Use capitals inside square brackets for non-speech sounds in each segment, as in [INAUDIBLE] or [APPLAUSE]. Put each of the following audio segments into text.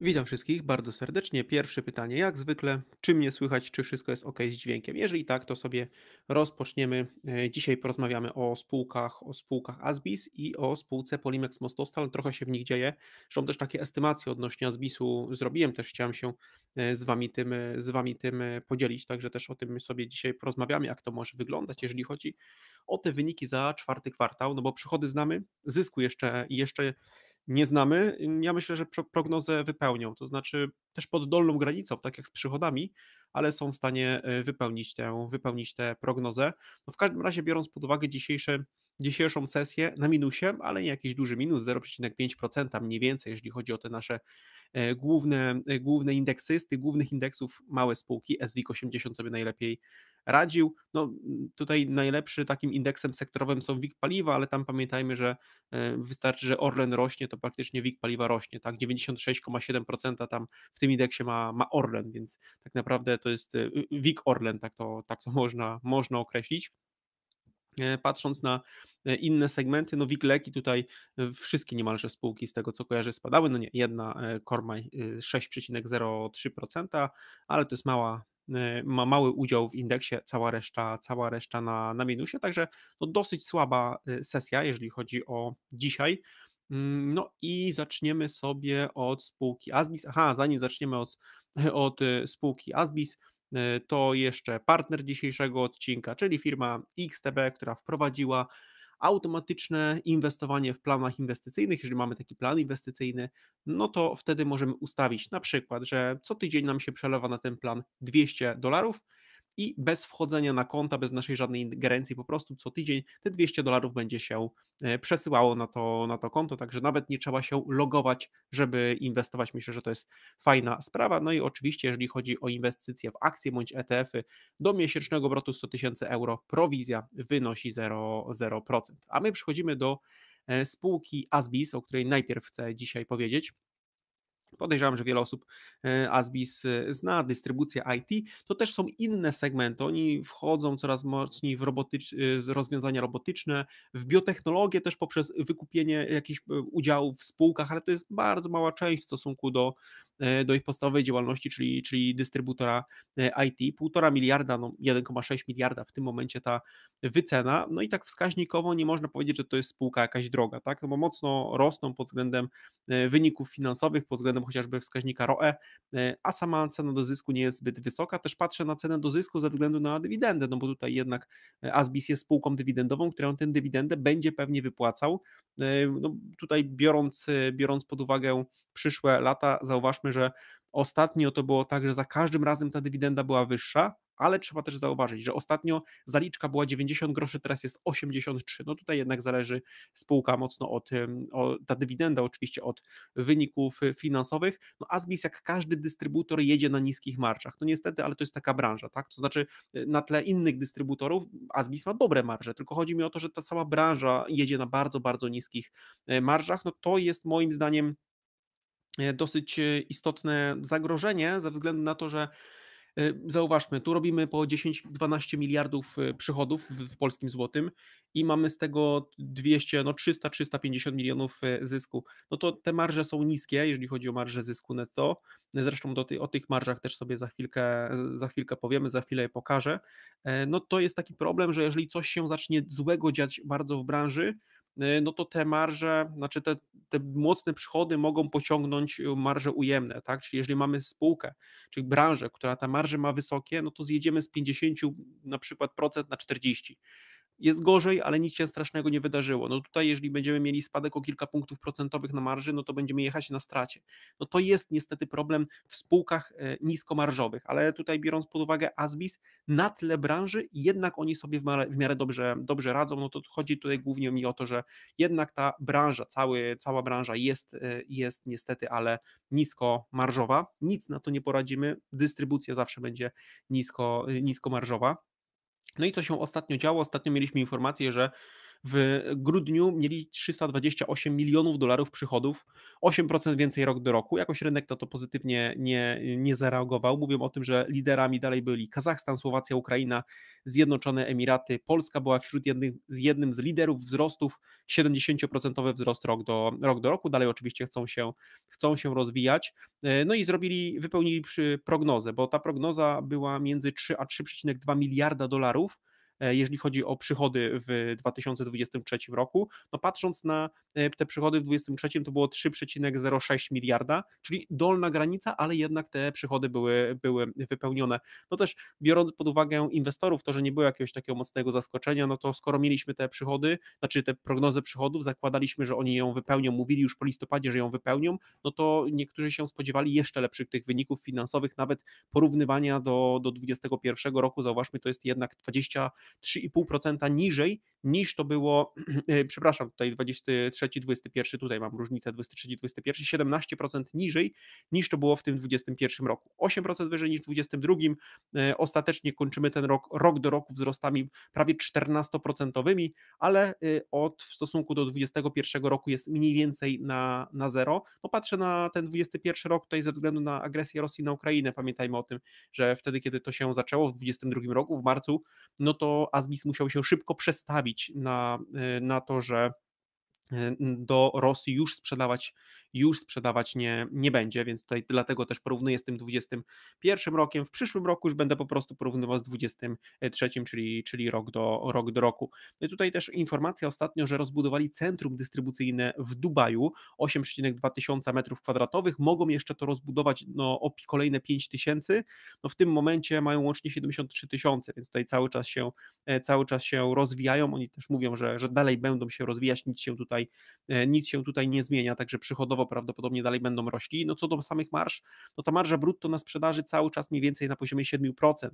Witam wszystkich bardzo serdecznie. Pierwsze pytanie, jak zwykle, czy mnie słychać, czy wszystko jest ok z dźwiękiem? Jeżeli tak, to sobie rozpoczniemy. E, dzisiaj porozmawiamy o spółkach, o spółkach Asbis i o spółce Polimex Mostostal. Trochę się w nich dzieje. Są też takie estymacje odnośnie Asbisu zrobiłem, też chciałem się e, z wami, tym, e, z wami tym podzielić, także też o tym sobie dzisiaj porozmawiamy, jak to może wyglądać, jeżeli chodzi o te wyniki za czwarty kwartał, no bo przychody znamy, zysku jeszcze, jeszcze nie znamy, ja myślę, że prognozę wypełnią, to znaczy też pod dolną granicą, tak jak z przychodami, ale są w stanie e, wypełnić tę, wypełnić prognozę. No w każdym razie biorąc pod uwagę dzisiejszy dzisiejszą sesję na minusie, ale nie jakiś duży minus, 0,5% mniej więcej, jeżeli chodzi o te nasze e, główne, e, główne indeksy. Z tych głównych indeksów małe spółki, SWIG 80 sobie najlepiej radził. No tutaj najlepszy takim indeksem sektorowym są WIG paliwa, ale tam pamiętajmy, że e, wystarczy, że Orlen rośnie, to praktycznie WIG paliwa rośnie, tak? 96,7% tam w tym indeksie ma, ma Orlen, więc tak naprawdę to jest WIG Orlen, tak to, tak to [LAUGHS] można, można określić. E, patrząc na e, inne segmenty, no Wigleki tutaj e, wszystkie niemalże spółki z tego co kojarzę spadały, no nie, jedna Kormaj 6,03%, ale to jest mała ma mały udział w indeksie, cała reszta, cała reszta na, na minusie, także no dosyć słaba sesja, jeżeli chodzi o dzisiaj. Mm, no i zaczniemy sobie od spółki Asbis. Aha, zanim zaczniemy od, [LAUGHS] od spółki Asbis, Y, to jeszcze partner dzisiejszego odcinka, czyli firma XTB, która wprowadziła automatyczne inwestowanie w planach inwestycyjnych. Jeżeli mamy taki plan inwestycyjny, no to wtedy możemy ustawić na przykład, że co tydzień nam się przelewa na ten plan 200 dolarów i bez wchodzenia na konta, bez naszej żadnej ingerencji, po prostu co tydzień te 200 dolarów będzie się e, przesyłało na to, na to konto, także nawet nie trzeba się logować, żeby inwestować. Myślę, że to jest fajna sprawa. No i oczywiście, jeżeli chodzi o inwestycje w akcje bądź ETF-y, do miesięcznego obrotu 100 tysięcy euro prowizja wynosi 0, 0%. A my przechodzimy do e, spółki Asbis, o której najpierw chcę dzisiaj powiedzieć. Podejrzewam, że wiele osób e, Asbis e, zna, dystrybucja IT. To też są inne segmenty. Oni wchodzą coraz mocniej w robotycz, e, rozwiązania robotyczne, w biotechnologię też poprzez wykupienie jakichś udziałów w spółkach, ale to jest bardzo mała część w stosunku do, E, do ich podstawowej działalności, czyli, czyli dystrybutora e, IT. 1,5 miliarda, no 1,6 miliarda w tym momencie ta wycena. No i tak wskaźnikowo nie można powiedzieć, że to jest spółka jakaś droga, tak? No bo mocno rosną pod względem e, wyników finansowych, pod względem chociażby wskaźnika ROE, a sama cena do zysku nie jest zbyt wysoka. Też patrzę na cenę do zysku ze względu na dywidendę, no bo tutaj jednak Asbis jest spółką dywidendową, którą tę dywidendę będzie pewnie wypłacał. No tutaj biorąc, biorąc pod uwagę przyszłe lata, zauważmy, że ostatnio to było tak, że za każdym razem ta dywidenda była wyższa, ale trzeba też zauważyć, że ostatnio zaliczka była 90 groszy, teraz jest 83. No tutaj jednak zależy spółka mocno od, od ta dywidenda oczywiście od wyników y, finansowych. No Asbis jak każdy dystrybutor jedzie na niskich marżach. No niestety, ale to jest taka branża, tak? To znaczy y, na tle innych dystrybutorów Asbis ma dobre marże, tylko chodzi mi o to, że ta cała branża jedzie na bardzo, bardzo niskich e, marżach. No to jest moim zdaniem E, dosyć e, istotne zagrożenie ze względu na to, że e, zauważmy, tu robimy po 10-12 miliardów przychodów w polskim złotym i mamy z tego 200, no 300-350 milionów zysku. No to te marże są niskie, jeżeli chodzi o marże zysku netto. Zresztą do ty, o tych marżach też sobie za chwilkę, za chwilkę powiemy, za chwilę je pokażę. No to jest taki problem, że jeżeli coś się zacznie złego dziać bardzo w branży, Y, no to te marże, znaczy te, te mocne przychody mogą pociągnąć y, marże ujemne, tak? Czyli jeżeli mamy spółkę, czyli branżę, która ta marże ma wysokie, no to zjedziemy z 50 na przykład procent na 40 jest gorzej, ale nic się strasznego nie wydarzyło. No tutaj, jeżeli będziemy mieli spadek o kilka punktów procentowych na marży, no to będziemy jechać na stracie. No to jest niestety problem w spółkach e, niskomarżowych, ale tutaj biorąc pod uwagę Asbis, na tle branży jednak oni sobie w miarę dobrze, dobrze radzą. No to chodzi tutaj głównie mi o to, że jednak ta branża, cały, cała branża jest, e, jest niestety, ale niskomarżowa. Nic na to nie poradzimy. Dystrybucja zawsze będzie nisko, e, niskomarżowa. No i co się ostatnio działo? Ostatnio mieliśmy informację, że w grudniu mieli 328 milionów dolarów przychodów, 8% więcej rok do roku. Jakoś rynek na to pozytywnie nie, nie zareagował. Mówią o tym, że liderami dalej byli Kazachstan, Słowacja, Ukraina, Zjednoczone Emiraty. Polska była wśród jednych, jednym z liderów wzrostów, 70% wzrost rok do, rok do roku. Dalej oczywiście chcą się, chcą się rozwijać. E, no i zrobili, wypełnili prognozę, bo ta prognoza była między 3 a 3,2 miliarda dolarów E, jeżeli chodzi o przychody w 2023 roku. No patrząc na e, te przychody w 2023 to było 3,06 miliarda, czyli dolna granica, ale jednak te przychody były, były wypełnione. No też biorąc pod uwagę inwestorów, to, że nie było jakiegoś takiego mocnego zaskoczenia, no to skoro mieliśmy te przychody, znaczy te prognozy przychodów, zakładaliśmy, że oni ją wypełnią, mówili już po listopadzie, że ją wypełnią, no to niektórzy się spodziewali jeszcze lepszych tych wyników finansowych, nawet porównywania do, do 2021 roku, zauważmy, to jest jednak 20 3,5% niżej niż to było, [CLEARS THROAT] e, przepraszam, tutaj 23, 21, tutaj mam różnicę 23, 21, 17% niżej niż to było w tym 21 roku. 8% wyżej niż w 22. E, ostatecznie kończymy ten rok, rok do roku wzrostami prawie 14%, ale e, od w stosunku do 21 roku jest mniej więcej na, na zero. No patrzę na ten 21 rok tutaj ze względu na agresję Rosji na Ukrainę. Pamiętajmy o tym, że wtedy, kiedy to się zaczęło w 22 roku, w marcu, no to Azbis musiał się szybko przestawić na, y, na to, że E, do Rosji już sprzedawać, już sprzedawać nie, nie będzie, więc tutaj dlatego też porównuję z tym 21 rokiem. W przyszłym roku już będę po prostu porównywał z 23, czyli, czyli rok, do, rok do roku. No I tutaj też informacja ostatnio, że rozbudowali centrum dystrybucyjne w Dubaju, 8,2 tysiąca metrów kwadratowych. Mogą jeszcze to rozbudować no, o kolejne 5 tysięcy. No, w tym momencie mają łącznie 73 tysiące, więc tutaj cały czas się, e, cały czas się rozwijają. Oni też mówią, że, że dalej będą się rozwijać, nic się tutaj tutaj, e, nic się tutaj nie zmienia, także przychodowo prawdopodobnie dalej będą rośli. No co do samych marsz, no ta marża brutto na sprzedaży cały czas mniej więcej na poziomie 7%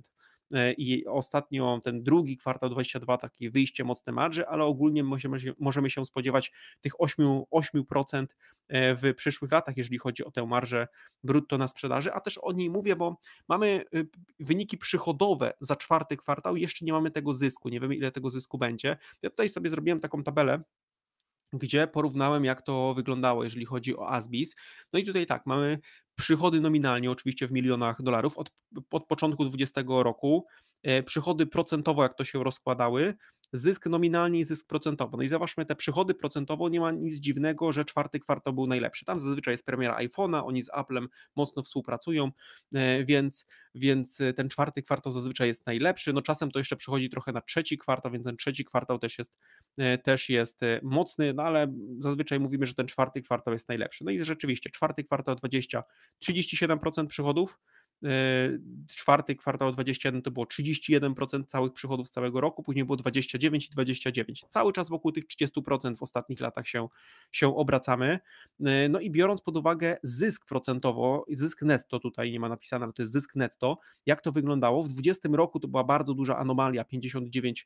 e, i ostatnio ten drugi kwartał 22 takie wyjście mocne marży, ale ogólnie możemy się, możemy się spodziewać tych 8%, 8% e, w przyszłych latach, jeżeli chodzi o tę marżę brutto na sprzedaży, a też o niej mówię, bo mamy y, wyniki przychodowe za czwarty kwartał, jeszcze nie mamy tego zysku, nie wiemy ile tego zysku będzie. Ja tutaj sobie zrobiłem taką tabelę, gdzie porównałem, jak to wyglądało, jeżeli chodzi o ASBIS. No i tutaj tak, mamy przychody nominalnie, oczywiście w milionach dolarów od, od początku 2020 roku, e, przychody procentowo, jak to się rozkładały, zysk nominalny i zysk procentowy. No i zauważmy te przychody procentowo, nie ma nic dziwnego, że czwarty kwartał był najlepszy. Tam zazwyczaj jest premiera iPhone'a, oni z Applem mocno współpracują, e, więc, więc e, ten czwarty kwartał zazwyczaj jest najlepszy. No czasem to jeszcze przychodzi trochę na trzeci kwartał, więc ten trzeci kwartał też jest, e, też jest mocny, no ale zazwyczaj mówimy, że ten czwarty kwartał jest najlepszy. No i rzeczywiście, czwarty kwartał 20, 37% przychodów, E, czwarty kwartał 21 to było 31% całych przychodów z całego roku, później było 29 i 29. Cały czas wokół tych 30% w ostatnich latach się, się obracamy. E, no i biorąc pod uwagę zysk procentowo, zysk netto tutaj nie ma napisane, ale to jest zysk netto, jak to wyglądało? W 20 roku to była bardzo duża anomalia, 59%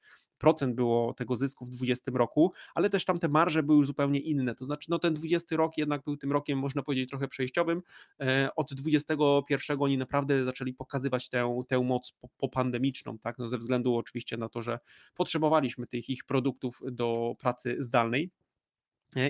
było tego zysku w 20 roku, ale też tam te marże były już zupełnie inne, to znaczy no ten 20 rok jednak był tym rokiem, można powiedzieć, trochę przejściowym. E, od 21 oni naprawdę naprawdę zaczęli pokazywać tę, tę moc popandemiczną, tak? no ze względu oczywiście na to, że potrzebowaliśmy tych ich produktów do pracy zdalnej.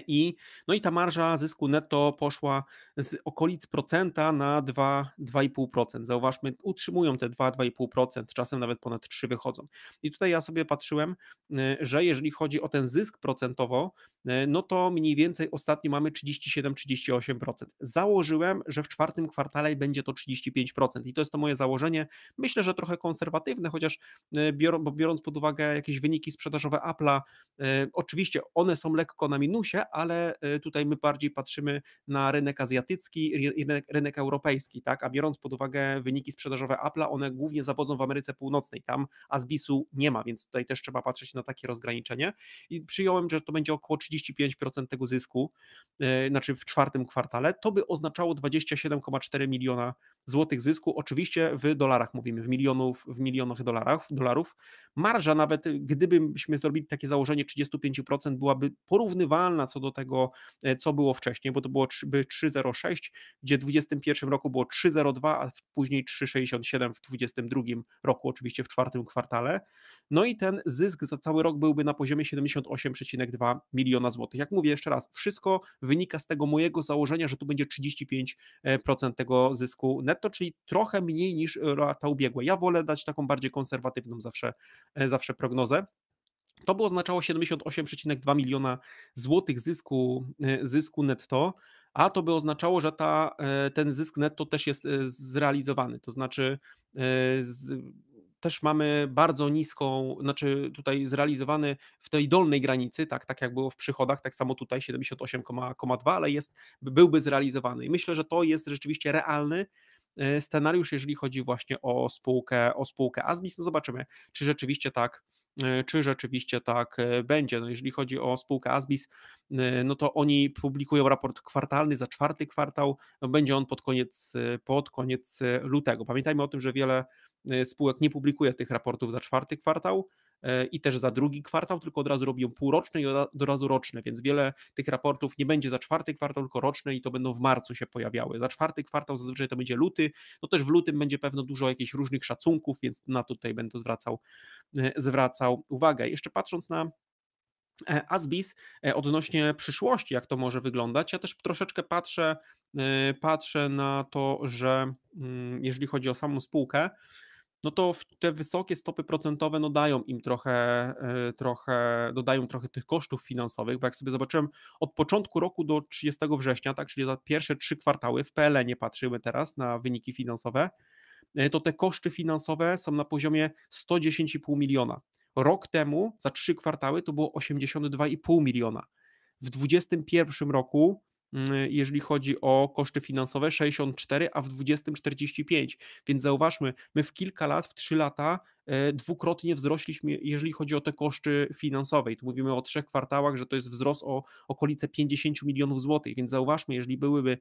I, no i ta marża zysku netto poszła z okolic procenta na 2-2,5%. Zauważmy, utrzymują te 2-2,5%, czasem nawet ponad 3 wychodzą. I tutaj ja sobie patrzyłem, y, że jeżeli chodzi o ten zysk procentowo, y, no to mniej więcej ostatnio mamy 37-38%. Założyłem, że w czwartym kwartale będzie to 35% i to jest to moje założenie. Myślę, że trochę konserwatywne, chociaż y, biorąc pod uwagę jakieś wyniki sprzedażowe Apple'a, oczywiście one są lekko na minusie, ale y, tutaj my bardziej patrzymy na rynek azjatycki, rynek, rynek europejski, tak? A biorąc pod uwagę wyniki sprzedażowe Apple'a, one głównie zawodzą w Ameryce Północnej. Tam Asbisu nie ma, więc tutaj też trzeba patrzeć na takie rozgraniczenie. I przyjąłem, że to będzie około 35% tego zysku, y, znaczy w czwartym kwartale. To by oznaczało 27,4 miliona złotych zysku. Oczywiście w dolarach mówimy, w milionów, w milionach dolarach, dolarów. Marża nawet, gdybyśmy zrobili takie założenie 35%, byłaby porównywalna co do tego, e, co było wcześniej, bo to było 3,06, gdzie w 2021 roku było 3,02, a później 3,67 w 2022 roku, oczywiście w czwartym kwartale. No i ten zysk za cały rok byłby na poziomie 78,2 miliona złotych. Jak mówię jeszcze raz, wszystko wynika z tego mojego założenia, że tu będzie 35% e, tego zysku netto, czyli trochę mniej niż lata ubiegłe. Ja wolę dać taką bardziej konserwatywną zawsze, e, zawsze prognozę. To by oznaczało 78,2 miliona złotych zysku, e, zysku netto, a to by oznaczało, że ta, e, ten zysk netto też jest e, zrealizowany. To znaczy, z, też mamy bardzo niską, znaczy tutaj zrealizowany w tej dolnej granicy, tak, tak jak było w przychodach, tak samo tutaj 78,2, ale jest, byłby zrealizowany. I myślę, że to jest rzeczywiście realny scenariusz, jeżeli chodzi właśnie o spółkę, o spółkę Azbis. No zobaczymy, czy rzeczywiście tak E, czy rzeczywiście tak e, będzie. No jeżeli chodzi o spółkę Asbis, e, no to oni publikują raport kwartalny za czwarty kwartał, no będzie on pod koniec, pod koniec lutego. Pamiętajmy o tym, że wiele spółek nie publikuje tych raportów za czwarty kwartał, E, i też za drugi kwartał, tylko od razu robią półroczne i od razu roczne, więc wiele tych raportów nie będzie za czwarty kwartał, tylko roczne i to będą w marcu się pojawiały. Za czwarty kwartał zazwyczaj to będzie luty, no też w lutym będzie pewno dużo jakichś różnych szacunków, więc na to tutaj będę zwracał, e, zwracał uwagę. Jeszcze patrząc na e, Asbis odnośnie przyszłości, jak to może wyglądać. Ja też troszeczkę patrzę, patrzę na to, że mm, jeżeli chodzi o samą spółkę, no to te wysokie stopy procentowe no dają im trochę, e, trochę, dodają trochę tych kosztów finansowych, bo jak sobie zobaczyłem od początku roku do 30 września, tak, czyli za pierwsze trzy kwartały, w PL e nie patrzymy teraz na wyniki finansowe, e, to te koszty finansowe są na poziomie 110,5 miliona. Rok temu za trzy kwartały to było 82,5 miliona. W 2021 roku Mm, jeżeli chodzi o koszty finansowe 64, a w 20 45. Więc zauważmy, my w kilka lat, w 3 lata e, dwukrotnie wzrośliśmy, jeżeli chodzi o te koszty finansowe. I tu mówimy o trzech kwartałach, że to jest wzrost o okolice 50 milionów złotych, więc zauważmy, jeżeli byłyby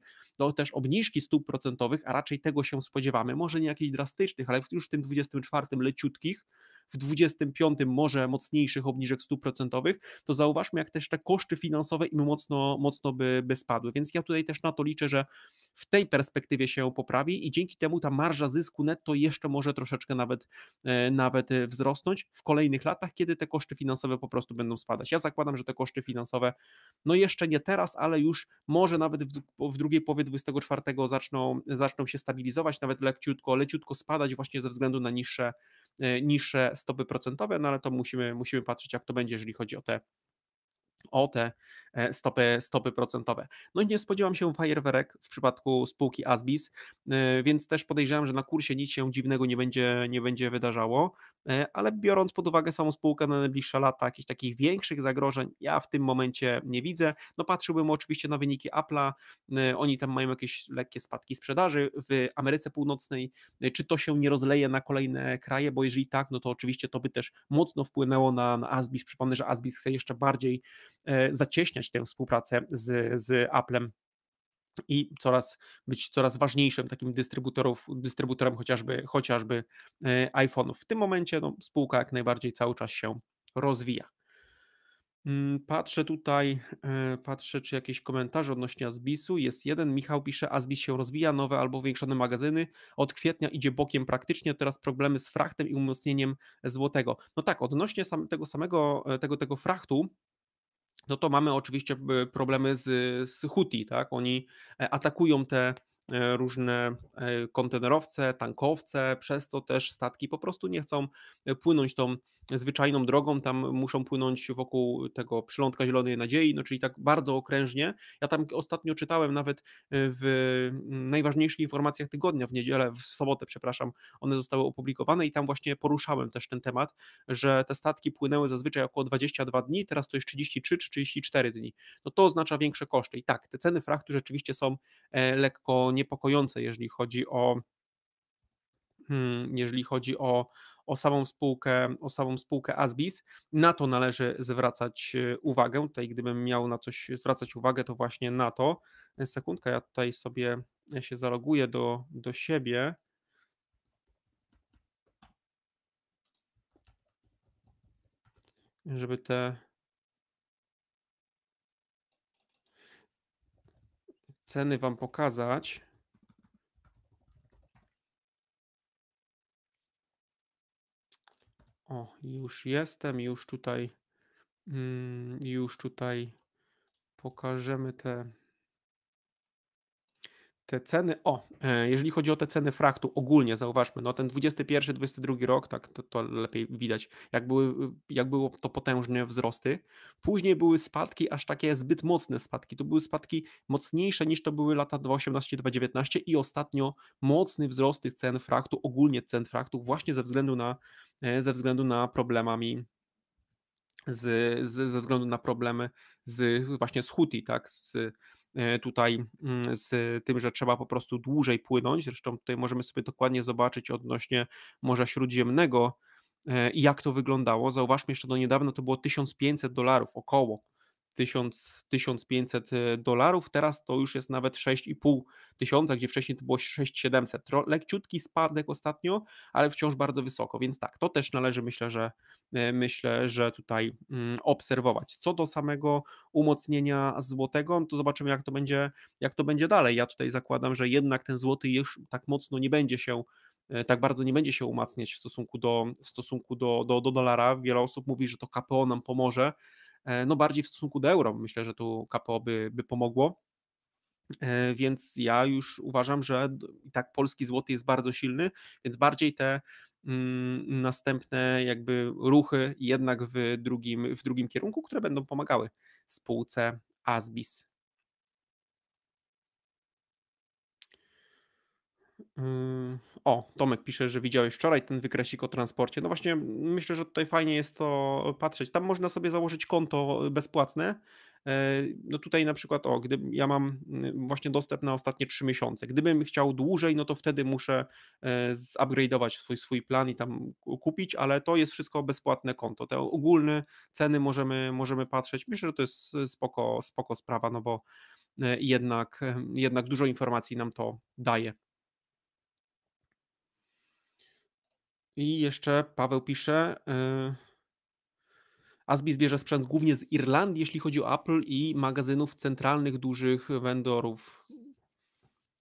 też obniżki stóp procentowych, a raczej tego się spodziewamy, może nie jakichś drastycznych, ale już w tym 24 leciutkich, w 25 może mocniejszych obniżek stóp procentowych, to zauważmy, jak też te koszty finansowe im mocno, mocno by, by spadły. Więc ja tutaj też na to liczę, że w tej perspektywie się poprawi i dzięki temu ta marża zysku netto jeszcze może troszeczkę nawet, e, nawet e, wzrosnąć w kolejnych latach, kiedy te koszty finansowe po prostu będą spadać. Ja zakładam, że te koszty finansowe, no jeszcze nie teraz, ale już może nawet w, w drugiej połowie 24 zaczną, zaczną się stabilizować, nawet leciutko, leciutko spadać właśnie ze względu na niższe Y, niższe stopy procentowe, no ale to musimy, musimy patrzeć, jak to będzie, jeżeli chodzi o te o te e, stopy, stopy procentowe. No i nie spodziewam się fajerwerek w przypadku spółki Asbis, e, więc też podejrzewam, że na kursie nic się dziwnego nie będzie, nie będzie wydarzało, e, ale biorąc pod uwagę samą spółkę na najbliższe lata, jakichś takich większych zagrożeń ja w tym momencie nie widzę. No patrzyłbym oczywiście na wyniki Apple'a, oni tam mają jakieś lekkie spadki sprzedaży w Ameryce Północnej, czy to się nie rozleje na kolejne kraje, bo jeżeli tak, no to oczywiście to by też mocno wpłynęło na, na Asbis. Przypomnę, że Asbis chce jeszcze bardziej E, zacieśniać tę współpracę z, z Applem i coraz, być coraz ważniejszym takim dystrybutorów, dystrybutorem chociażby, chociażby e, iPhone'ów. W tym momencie no, spółka jak najbardziej cały czas się rozwija. Mm, patrzę tutaj, e, patrzę czy jakieś komentarze odnośnie Azbisu. Jest jeden, Michał pisze, Azbis się rozwija, nowe albo większone magazyny. Od kwietnia idzie bokiem praktycznie, teraz problemy z frachtem i umocnieniem złotego. No tak, odnośnie sam, tego samego, tego, tego frachtu, no to mamy oczywiście e, problemy z, z Huti, tak? Oni e, atakują te E, różne e, kontenerowce, tankowce, przez to też statki po prostu nie chcą e, płynąć tą zwyczajną drogą, tam muszą płynąć wokół tego przylądka Zielonej Nadziei, no czyli tak bardzo okrężnie. Ja tam ostatnio czytałem nawet w mm, najważniejszych informacjach tygodnia w niedzielę, w sobotę, przepraszam, one zostały opublikowane i tam właśnie poruszałem też ten temat, że te statki płynęły zazwyczaj około 22 dni, teraz to jest 33 czy 34 dni. No to oznacza większe koszty i tak, te ceny frachtu rzeczywiście są lekko niepokojące, jeżeli chodzi o hmm, jeżeli chodzi o, o samą spółkę, o samą spółkę Asbis. Na to należy zwracać e, uwagę. Tutaj gdybym miał na coś zwracać uwagę, to właśnie na to. E, sekundka, ja tutaj sobie ja e, się zaloguję do, do siebie. Żeby te ceny wam pokazać. O, już jestem, już tutaj, mm, już tutaj pokażemy te te ceny, o, e, jeżeli chodzi o te ceny fraktu ogólnie, zauważmy, no ten 21-22 rok, tak, to, to, lepiej widać, jak, były, jak było to potężne wzrosty. Później były spadki, aż takie zbyt mocne spadki. To były spadki mocniejsze niż to były lata 2018-2019 i ostatnio mocny wzrost tych cen fraktu, ogólnie cen fraktu, właśnie ze względu na, e, ze względu na problemami z, z, ze względu na problemy z, właśnie z Huti, tak, z, E, tutaj mm, z tym, że trzeba po prostu dłużej płynąć. Zresztą tutaj możemy sobie dokładnie zobaczyć odnośnie Morza Śródziemnego, e, i jak to wyglądało. Zauważmy, jeszcze do niedawna to było 1500 dolarów około 1000, 1500 e, dolarów, teraz to już jest nawet 6,5 tysiąca, gdzie wcześniej to było 6700. Lekciutki spadek ostatnio, ale wciąż bardzo wysoko, więc tak, to też należy myślę, że e, myślę, że tutaj mm, obserwować. Co do samego umocnienia złotego, no to zobaczymy jak to będzie, jak to będzie dalej. Ja tutaj zakładam, że jednak ten złoty już tak mocno nie będzie się e, tak bardzo nie będzie się umacniać w stosunku do, w stosunku do, do, do dolara. Wiele osób mówi, że to KPO nam pomoże, E, no bardziej w stosunku do euro. Myślę, że tu KPO by, by pomogło. E, więc ja już uważam, że i tak polski złoty jest bardzo silny, więc bardziej te mm, następne jakby ruchy jednak w drugim, w drugim kierunku, które będą pomagały spółce ASBIS. Yy, o, Tomek pisze, że widziałeś wczoraj ten wykresik o transporcie. No właśnie, myślę, że tutaj fajnie jest to patrzeć. Tam można sobie założyć konto bezpłatne. Yy, no tutaj na przykład, o, gdy ja mam yy, właśnie dostęp na ostatnie trzy miesiące. Gdybym chciał dłużej, no to wtedy muszę zupgrade'ować swój, swój plan i tam kupić, ale to jest wszystko bezpłatne konto. Te ogólne ceny możemy, możemy patrzeć. Myślę, że to jest spoko, spoko sprawa, no bo jednak, jednak dużo informacji nam to daje. I jeszcze Paweł pisze. Yy... Asbi zbierze sprzęt głównie z Irlandii, jeśli chodzi o Apple i magazynów centralnych dużych vendorów.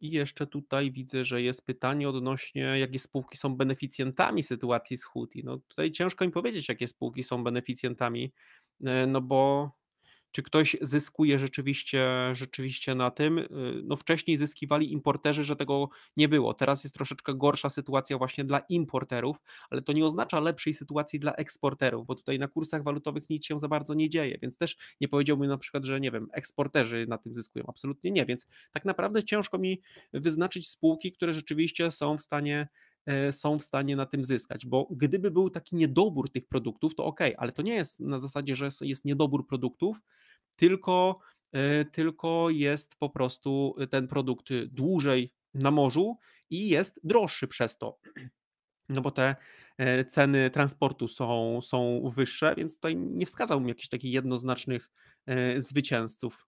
I jeszcze tutaj widzę, że jest pytanie odnośnie, jakie spółki są beneficjentami sytuacji z Huti. No tutaj ciężko mi powiedzieć, jakie spółki są beneficjentami, y, no bo czy ktoś zyskuje rzeczywiście, rzeczywiście na tym? Y, no wcześniej zyskiwali importerzy, że tego nie było. Teraz jest troszeczkę gorsza sytuacja właśnie dla importerów, ale to nie oznacza lepszej sytuacji dla eksporterów, bo tutaj na kursach walutowych nic się za bardzo nie dzieje, więc też nie powiedziałbym na przykład, że nie wiem, eksporterzy na tym zyskują. Absolutnie nie, więc tak naprawdę ciężko mi wyznaczyć spółki, które rzeczywiście są w stanie E, są w stanie na tym zyskać, bo gdyby był taki niedobór tych produktów, to ok, ale to nie jest na zasadzie, że jest niedobór produktów, tylko, e, tylko jest po prostu e, ten produkt dłużej na morzu i jest droższy przez to. [CLEARS THROAT] No bo te ceny transportu są, są wyższe, więc tutaj nie wskazałbym jakichś takich jednoznacznych zwycięzców.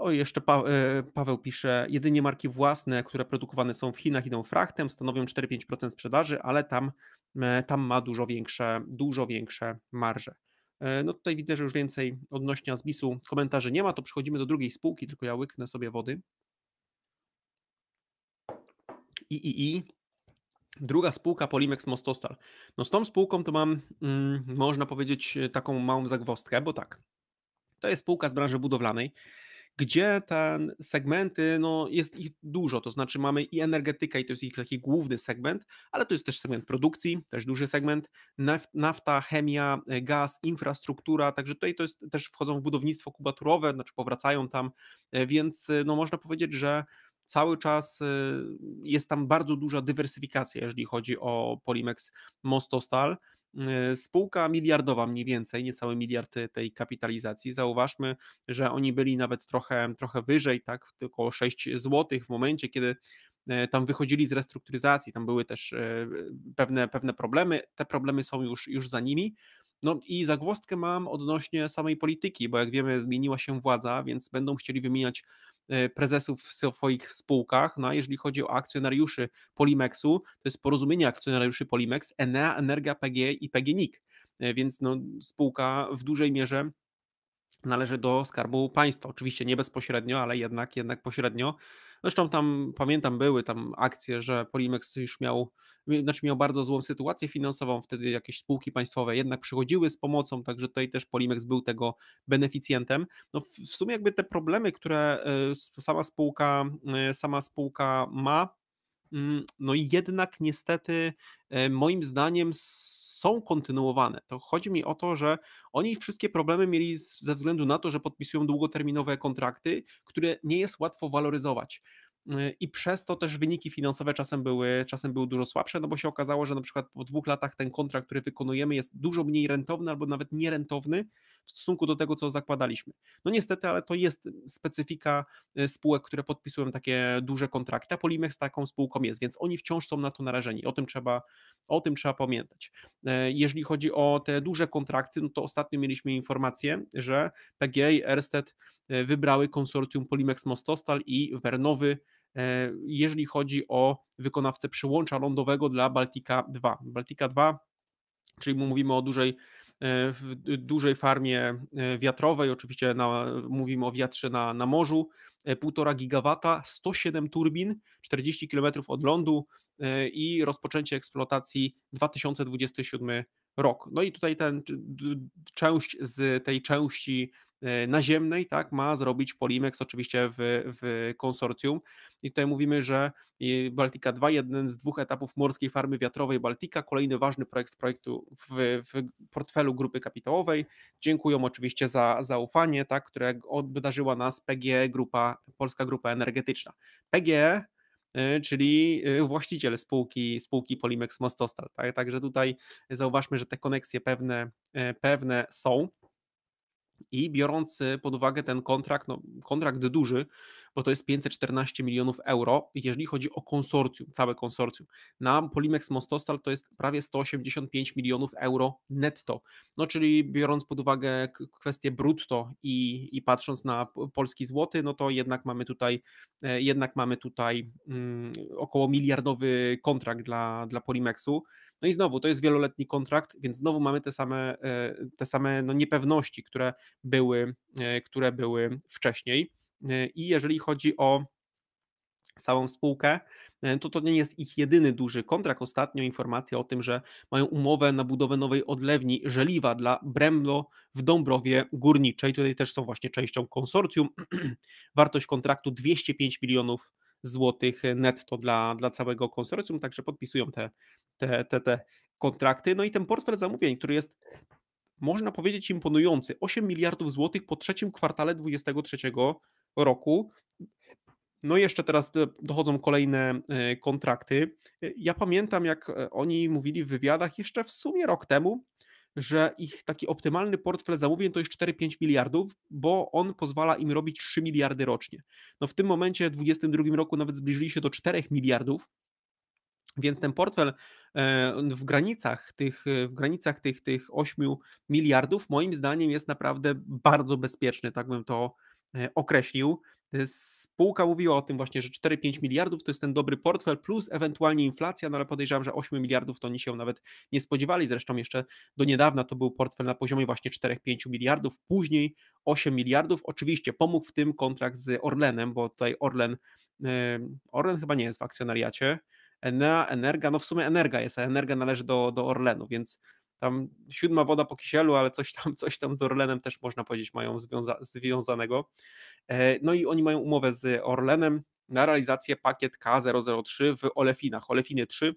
O, jeszcze pa e, Paweł pisze, jedynie marki własne, które produkowane są w Chinach, idą frachtem, stanowią 4-5% sprzedaży, ale tam, e, tam ma dużo większe, dużo większe marże. E, no tutaj widzę, że już więcej odnośnie Azbisu komentarzy nie ma, to przechodzimy do drugiej spółki, tylko ja łyknę sobie wody. I i i Druga spółka Polimex Mostostal. No z tą spółką to mam, mm, można powiedzieć, taką małą zagwostkę, bo tak, to jest spółka z branży budowlanej gdzie te segmenty, no jest ich dużo, to znaczy mamy i energetykę i to jest ich taki główny segment, ale to jest też segment produkcji, też duży segment, nafta, chemia, e, gaz, infrastruktura, także tutaj to jest, też wchodzą w budownictwo kubaturowe, znaczy powracają tam, e, więc e, no można powiedzieć, że cały czas jest tam bardzo duża dywersyfikacja, jeżeli chodzi o Polimex Mostostal. Y, spółka miliardowa mniej więcej, niecały miliard y, tej kapitalizacji. Zauważmy, że oni byli nawet trochę, trochę wyżej, tak, tylko 6 zł w momencie, kiedy e, tam wychodzili z restrukturyzacji, tam były też e, e, pewne, pewne problemy, te problemy są już, już za nimi. No i zagwostkę mam odnośnie samej polityki, bo jak wiemy, zmieniła się władza, więc będą chcieli wymieniać Y, prezesów w swoich spółkach. No a jeżeli chodzi o akcjonariuszy Polimexu, to jest porozumienie akcjonariuszy Polimex, Enea, Energia PG i nik. Y, więc no, spółka w dużej mierze należy do skarbu państwa. Oczywiście nie bezpośrednio, ale jednak, jednak pośrednio. Zresztą tam pamiętam, były tam akcje, że Polimex już miał, znaczy miał bardzo złą sytuację finansową, wtedy jakieś spółki państwowe jednak przychodziły z pomocą, także tutaj też Polimex był tego beneficjentem. No w, w sumie jakby te problemy, które y, sama spółka, y, sama spółka ma, mm, no i jednak niestety y, moim zdaniem są kontynuowane. To chodzi mi o to, że oni wszystkie problemy mieli ze względu na to, że podpisują długoterminowe kontrakty, które nie jest łatwo waloryzować. Y, i przez to też wyniki finansowe czasem były, czasem były dużo słabsze, no bo się okazało, że na przykład po dwóch latach ten kontrakt, który wykonujemy jest dużo mniej rentowny albo nawet nierentowny w stosunku do tego, co zakładaliśmy. No niestety, ale to jest specyfika y, spółek, które podpisują takie duże kontrakty, a Polimex taką spółką jest, więc oni wciąż są na to narażeni, o tym trzeba, o tym trzeba pamiętać. E, jeżeli chodzi o te duże kontrakty, no to ostatnio mieliśmy informację, że PGA i Ersted y, wybrały konsorcjum Polimex Mostostal i Wernowy E, jeżeli chodzi o wykonawcę przyłącza lądowego dla Baltica 2. Baltica 2, czyli mówimy o dużej e, dużej farmie e, wiatrowej, oczywiście na, mówimy o wiatrze na, na morzu, 1,5 gigawata, 107 turbin, 40 km od lądu i rozpoczęcie eksploatacji 2027 rok. No i tutaj ten, część z tej części E, naziemnej, tak, ma zrobić Polimex oczywiście w, w konsorcjum. I tutaj mówimy, że Baltika 2, jeden z dwóch etapów morskiej farmy wiatrowej Baltika, kolejny ważny projekt z projektu w, w portfelu grupy kapitałowej. Dziękują oczywiście za zaufanie, tak, które wydarzyła nas PGE Grupa, Polska Grupa Energetyczna. PGE czyli e, właściciel spółki, spółki Polimex Mostostal. Tak? Także tutaj zauważmy, że te koneksje pewne, e, pewne są. I biorąc pod uwagę ten kontrakt, no, kontrakt duży, bo to jest 514 milionów euro, jeżeli chodzi o konsorcjum, całe konsorcjum. Na Polimex Mostostal to jest prawie 185 milionów euro netto. No czyli biorąc pod uwagę kwestię brutto i, i patrząc na polski złoty, no to jednak mamy tutaj, e, jednak mamy tutaj mm, około miliardowy kontrakt dla, dla Polimexu. No i znowu, to jest wieloletni kontrakt, więc znowu mamy te same, e, te same no, niepewności, które były, e, które były wcześniej. E, I jeżeli chodzi o całą spółkę, to to nie jest ich jedyny duży kontrakt. Ostatnio informacja o tym, że mają umowę na budowę nowej odlewni żeliwa dla Bremlo w Dąbrowie Górniczej. Tutaj też są właśnie częścią konsorcjum. [CLEARS THROAT] Wartość kontraktu 205 milionów złotych netto dla, dla całego konsorcjum, także podpisują te, te, te, te kontrakty. No i ten portfel zamówień, który jest można powiedzieć imponujący, 8 miliardów złotych po trzecim kwartale 2023 roku. No i jeszcze teraz e, dochodzą kolejne e, kontrakty. E, ja pamiętam, jak oni mówili w wywiadach jeszcze w sumie rok temu, że ich taki optymalny portfel zamówień to jest 4-5 miliardów, bo on pozwala im robić 3 miliardy rocznie. No w tym momencie, w 2022 roku nawet zbliżyli się do 4 miliardów, więc ten portfel e, w granicach tych, e, w granicach tych, tych 8 miliardów moim zdaniem jest naprawdę bardzo bezpieczny, tak bym to E, określił. E, spółka mówiła o tym właśnie, że 4-5 miliardów to jest ten dobry portfel plus ewentualnie inflacja, no ale podejrzewam, że 8 miliardów to oni się nawet nie spodziewali. Zresztą jeszcze do niedawna to był portfel na poziomie właśnie 4-5 miliardów, później 8 miliardów. Oczywiście pomógł w tym kontrakt z Orlenem, bo tutaj Orlen, e, Orlen chyba nie jest w akcjonariacie. Enea, Energa, no w sumie Energa jest, a Energa należy do, do Orlenu, więc tam siódma woda po kisielu, ale coś tam, coś tam z Orlenem też można powiedzieć mają związa związanego. E, no i oni mają umowę z Orlenem na realizację pakiet K003 w Olefinach. Olefiny 3,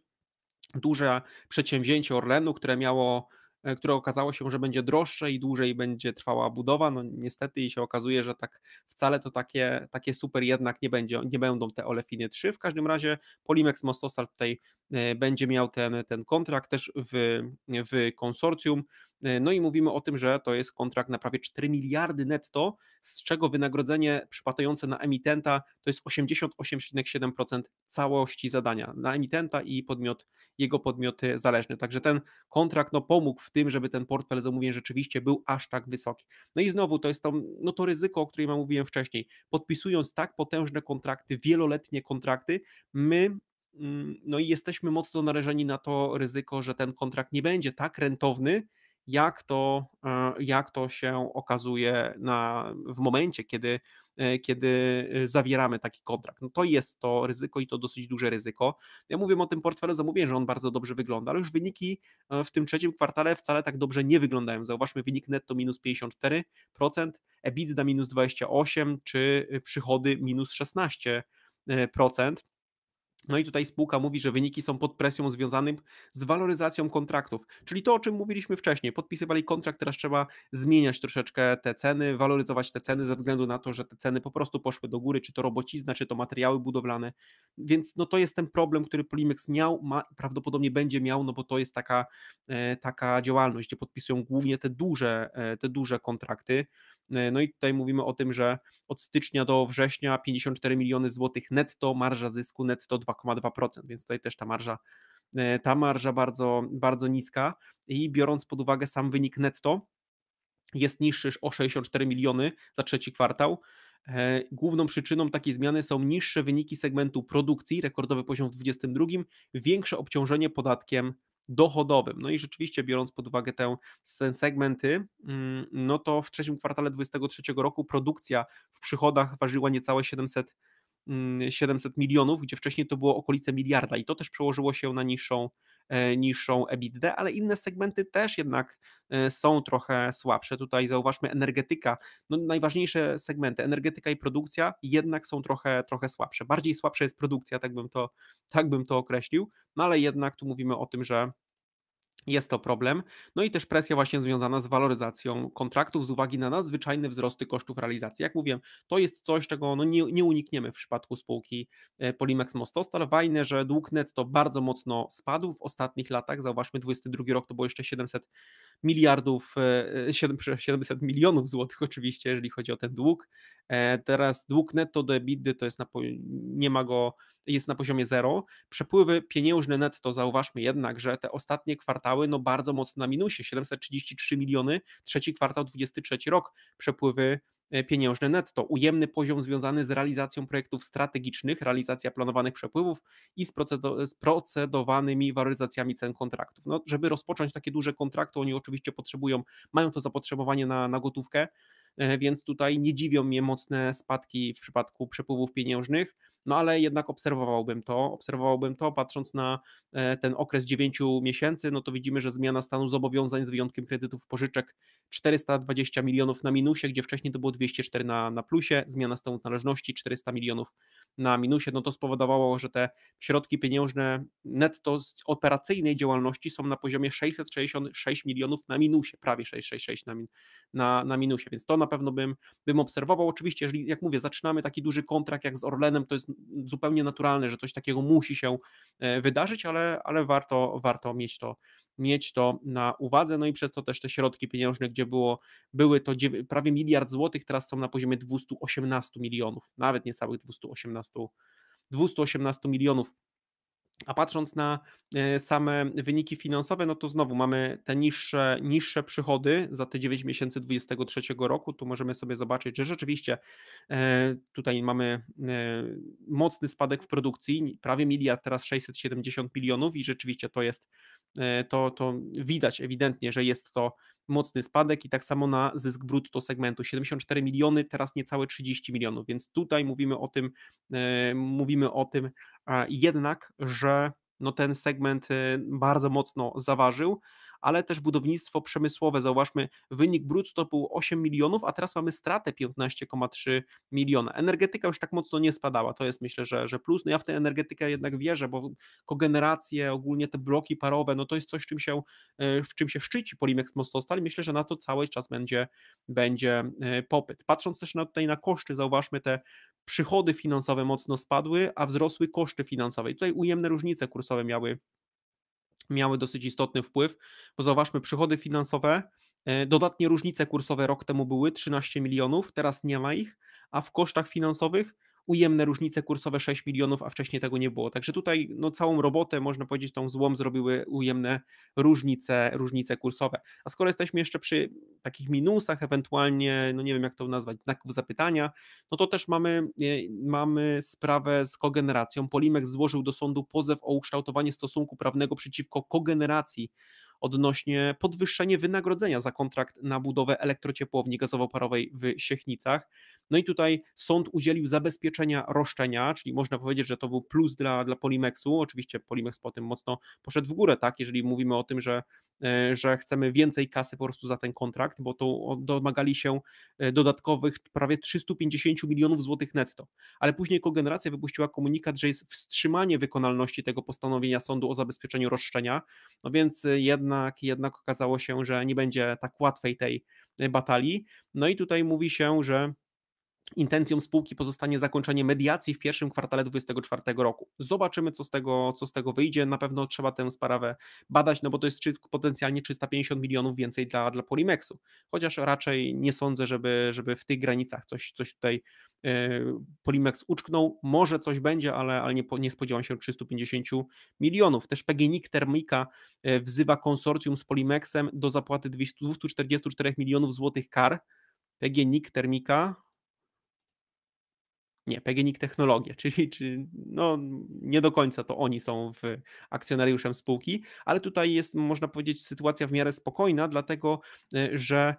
duże przedsięwzięcie Orlenu, które miało E, które okazało się, że będzie droższe i dłużej będzie trwała budowa. No niestety i się okazuje, że tak wcale to takie, takie super jednak nie, będzie, nie będą te Olefiny 3. W każdym razie Polimex Mostostal tutaj e, będzie miał ten, ten kontrakt też w, w konsorcjum E, no i mówimy o tym, że to jest kontrakt na prawie 4 miliardy netto, z czego wynagrodzenie przypadające na emitenta to jest 88,7% całości zadania na emitenta i podmiot, jego podmioty e, zależne. Także ten kontrakt no, pomógł w tym, żeby ten portfel zamówień rzeczywiście był aż tak wysoki. No i znowu to jest to, no, to ryzyko, o którym ja mówiłem wcześniej. Podpisując tak potężne kontrakty, wieloletnie kontrakty, my mm, no i jesteśmy mocno narażeni na to ryzyko, że ten kontrakt nie będzie tak rentowny, jak to, e, jak to się okazuje na, w momencie, kiedy, e, kiedy e, zawieramy taki kontrakt. No to jest to ryzyko i to dosyć duże ryzyko. Ja mówię o tym portfelu zamówień, że on bardzo dobrze wygląda, ale już wyniki w tym trzecim kwartale wcale tak dobrze nie wyglądają. Zauważmy wynik netto minus 54%, EBITDA minus 28% czy przychody minus 16%. No i tutaj spółka mówi, że wyniki są pod presją związanym z waloryzacją kontraktów, czyli to, o czym mówiliśmy wcześniej. Podpisywali kontrakt, teraz trzeba zmieniać troszeczkę te ceny, waloryzować te ceny ze względu na to, że te ceny po prostu poszły do góry, czy to robocizna, czy to materiały budowlane. Więc no to jest ten problem, który Polimex miał, ma, prawdopodobnie będzie miał, no bo to jest taka, e, taka działalność, gdzie podpisują głównie te duże, e, te duże kontrakty. E, no i tutaj mówimy o tym, że od stycznia do września 54 miliony złotych netto, marża zysku netto 2,2%, więc tutaj też ta marża e, ta marża bardzo, bardzo niska i biorąc pod uwagę sam wynik netto, jest niższy o 64 miliony za trzeci kwartał. E, główną przyczyną takiej zmiany są niższe wyniki segmentu produkcji, rekordowy poziom w 2022, większe obciążenie podatkiem dochodowym. No i rzeczywiście, biorąc pod uwagę te, te segmenty, mm, no to w trzecim kwartale 2023 roku produkcja w przychodach ważyła niecałe 700 700 mm, milionów, gdzie wcześniej to było okolice miliarda i to też przełożyło się na niższą E, niższą EBITDA, ale inne segmenty też jednak e, są trochę słabsze. Tutaj zauważmy energetyka, no najważniejsze segmenty, energetyka i produkcja jednak są trochę, trochę słabsze. Bardziej słabsza jest produkcja, tak bym, to, tak bym to określił, no ale jednak tu mówimy o tym, że jest to problem. No i też presja właśnie związana z waloryzacją kontraktów z uwagi na nadzwyczajne wzrosty kosztów realizacji. Jak mówiłem, to jest coś, czego no nie, nie unikniemy w przypadku spółki e, Polimex Mostostal. Fajne, że dług netto bardzo mocno spadł w ostatnich latach. Zauważmy, 22 rok to było jeszcze 700 miliardów, 700 e, e, milionów złotych oczywiście, jeżeli chodzi o ten dług. E, teraz dług netto do EBITDA to jest na, nie ma go, jest na poziomie zero. Przepływy pieniężne netto, zauważmy jednak, że te ostatnie kwartały no bardzo mocno na minusie, 733 miliony, trzeci kwartał, 23 rok przepływy e, pieniężne netto, ujemny poziom związany z realizacją projektów strategicznych, realizacja planowanych przepływów i z, procedo- z procedowanymi waloryzacjami cen kontraktów. No, żeby rozpocząć takie duże kontrakty, oni oczywiście potrzebują, mają to zapotrzebowanie na, na gotówkę, E, więc tutaj nie dziwią mnie mocne spadki w przypadku przepływów pieniężnych no ale jednak obserwowałbym to, obserwowałbym to, patrząc na e, ten okres 9 miesięcy, no to widzimy, że zmiana stanu zobowiązań z wyjątkiem kredytów pożyczek 420 milionów na minusie, gdzie wcześniej to było 204 na, na plusie, zmiana stanu należności 400 milionów na minusie, no to spowodowało, że te środki pieniężne netto z operacyjnej działalności są na poziomie 666 milionów na minusie, prawie 666 na, min, na, na minusie, więc to na pewno bym, bym obserwował. Oczywiście, jeżeli, jak mówię, zaczynamy taki duży kontrakt jak z Orlenem, to jest zupełnie naturalne, że coś takiego musi się e, wydarzyć, ale, ale warto, warto mieć to mieć to na uwadze, no i przez to też te środki pieniężne, gdzie było, były to prawie miliard złotych, teraz są na poziomie 218 milionów, nawet niecałych 218, 218 milionów a patrząc na e, same wyniki finansowe, no to znowu mamy te niższe, niższe przychody za te 9 miesięcy 2023 roku. Tu możemy sobie zobaczyć, że rzeczywiście e, tutaj mamy e, mocny spadek w produkcji, prawie miliard, teraz 670 milionów i rzeczywiście to jest, to, to widać ewidentnie, że jest to mocny spadek i tak samo na zysk brutto segmentu 74 miliony, teraz niecałe 30 milionów, więc tutaj mówimy o tym, mówimy o tym, jednak, że no ten segment y, bardzo mocno zaważył ale też budownictwo przemysłowe. Zauważmy, wynik brutto był 8 milionów, a teraz mamy stratę 15,3 miliona. Energetyka już tak mocno nie spadała, to jest myślę, że, że plus. No ja w tę energetykę jednak wierzę, bo kogeneracje, ogólnie te bloki parowe, no to jest coś, czym się, e, w czym się szczyci Polimex Mostostal i myślę, że na to cały czas będzie, będzie e, popyt. Patrząc też na, tutaj na koszty, zauważmy te przychody finansowe mocno spadły, a wzrosły koszty finansowe. I tutaj ujemne różnice kursowe miały miały dosyć istotny wpływ, bo zauważmy przychody finansowe, e, dodatnie różnice kursowe rok temu były 13 milionów, teraz nie ma ich, a w kosztach finansowych ujemne różnice kursowe 6 milionów, a wcześniej tego nie było. Także tutaj no, całą robotę, można powiedzieć, tą złom zrobiły ujemne różnice, różnice kursowe. A skoro jesteśmy jeszcze przy takich minusach, ewentualnie, no nie wiem jak to nazwać, znaków zapytania, no to też mamy, e, mamy sprawę z kogeneracją. Polimex złożył do sądu pozew o ukształtowanie stosunku prawnego przeciwko kogeneracji odnośnie podwyższenia wynagrodzenia za kontrakt na budowę elektrociepłowni gazowo-parowej w Siechnicach. No i tutaj sąd udzielił zabezpieczenia roszczenia, czyli można powiedzieć, że to był plus dla, dla Polimexu. Oczywiście Polimex po tym mocno poszedł w górę, tak, jeżeli mówimy o tym, że, e, że chcemy więcej kasy po prostu za ten kontrakt, bo to domagali się e, dodatkowych prawie 350 milionów złotych netto. Ale później kogeneracja wypuściła komunikat, że jest wstrzymanie wykonalności tego postanowienia sądu o zabezpieczeniu roszczenia, no więc e, jedna jednak, jednak okazało się, że nie będzie tak łatwej tej e, batalii. No i tutaj mówi się, że Intencją spółki pozostanie zakończenie mediacji w pierwszym kwartale 2024 roku. Zobaczymy, co z, tego, co z tego wyjdzie. Na pewno trzeba tę sprawę badać, no bo to jest potencjalnie 350 milionów więcej dla, dla Polimexu. Chociaż raczej nie sądzę, żeby, żeby w tych granicach coś, coś tutaj e, Polimex uczknął. Może coś będzie, ale, ale nie, nie spodziewam się 350 milionów. Też PGNiG Termika e, wzywa konsorcjum z Polimexem do zapłaty 244 milionów złotych kar. PGNiG Termika nie, PGNiG Technologie, [LAUGHS] czyli czy, no, nie do końca to oni są w akcjonariuszem spółki, ale tutaj jest, można powiedzieć, sytuacja w miarę spokojna, dlatego e, że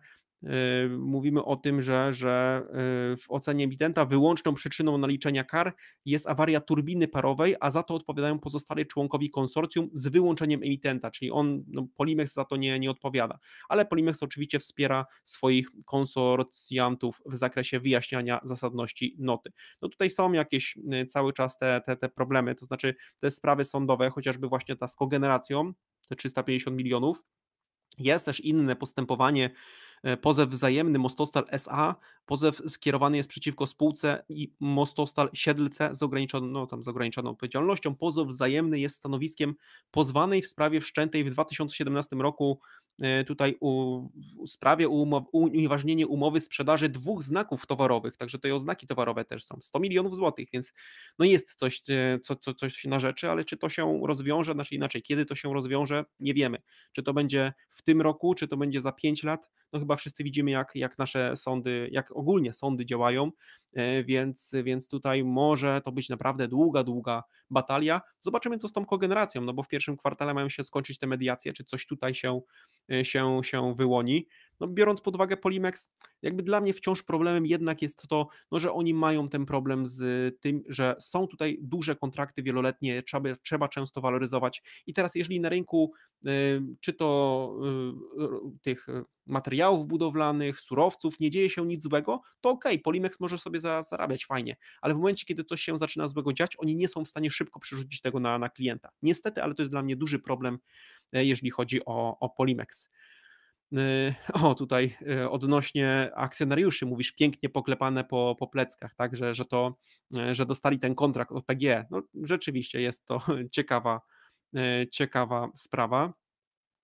Y, mówimy o tym, że, że y, w ocenie emitenta wyłączną przyczyną naliczenia kar jest awaria turbiny parowej, a za to odpowiadają pozostali członkowie konsorcjum z wyłączeniem emitenta, czyli on, no, Polimex za to nie, nie odpowiada, ale Polimex oczywiście wspiera swoich konsorcjantów w zakresie wyjaśniania zasadności noty. No tutaj są jakieś y, cały czas te, te, te problemy, to znaczy te sprawy sądowe, chociażby właśnie ta z kogeneracją, te 350 milionów, jest też inne postępowanie E, pozew wzajemny Mostostal SA, pozew skierowany jest przeciwko spółce i Mostostal Siedlce z ograniczoną, no, tam z ograniczoną odpowiedzialnością. Pozew wzajemny jest stanowiskiem pozwanej w sprawie wszczętej w 2017 roku e, tutaj u, w sprawie umow, unieważnienie umowy sprzedaży dwóch znaków towarowych, także te oznaki towarowe też są 100 milionów złotych, więc no jest coś, e, co, co, coś na rzeczy, ale czy to się rozwiąże, znaczy inaczej, kiedy to się rozwiąże, nie wiemy. Czy to będzie w tym roku, czy to będzie za 5 lat, no chyba wszyscy widzimy, jak, jak nasze sądy, jak ogólnie sądy działają, e, więc, więc tutaj może to być naprawdę długa, długa batalia. Zobaczymy, co z tą kogeneracją, no bo w pierwszym kwartale mają się skończyć te mediacje, czy coś tutaj się, e, się, się wyłoni no biorąc pod uwagę Polimex, jakby dla mnie wciąż problemem jednak jest to, no, że oni mają ten problem z tym, że są tutaj duże kontrakty wieloletnie, trzeba, trzeba często waloryzować. I teraz, jeżeli na rynku, y, czy to y, tych materiałów budowlanych, surowców, nie dzieje się nic złego, to okej, okay, Polimex może sobie zarabiać fajnie, ale w momencie, kiedy coś się zaczyna złego dziać, oni nie są w stanie szybko przerzucić tego na, na klienta. Niestety, ale to jest dla mnie duży problem, e, jeżeli chodzi o, o Polimex. Y, [LAUGHS] o tutaj y, odnośnie akcjonariuszy, mówisz pięknie poklepane po, po pleckach, tak, że, że to, y, że dostali ten kontrakt od PGE. No, rzeczywiście jest to [LAUGHS] ciekawa, ciekawa sprawa.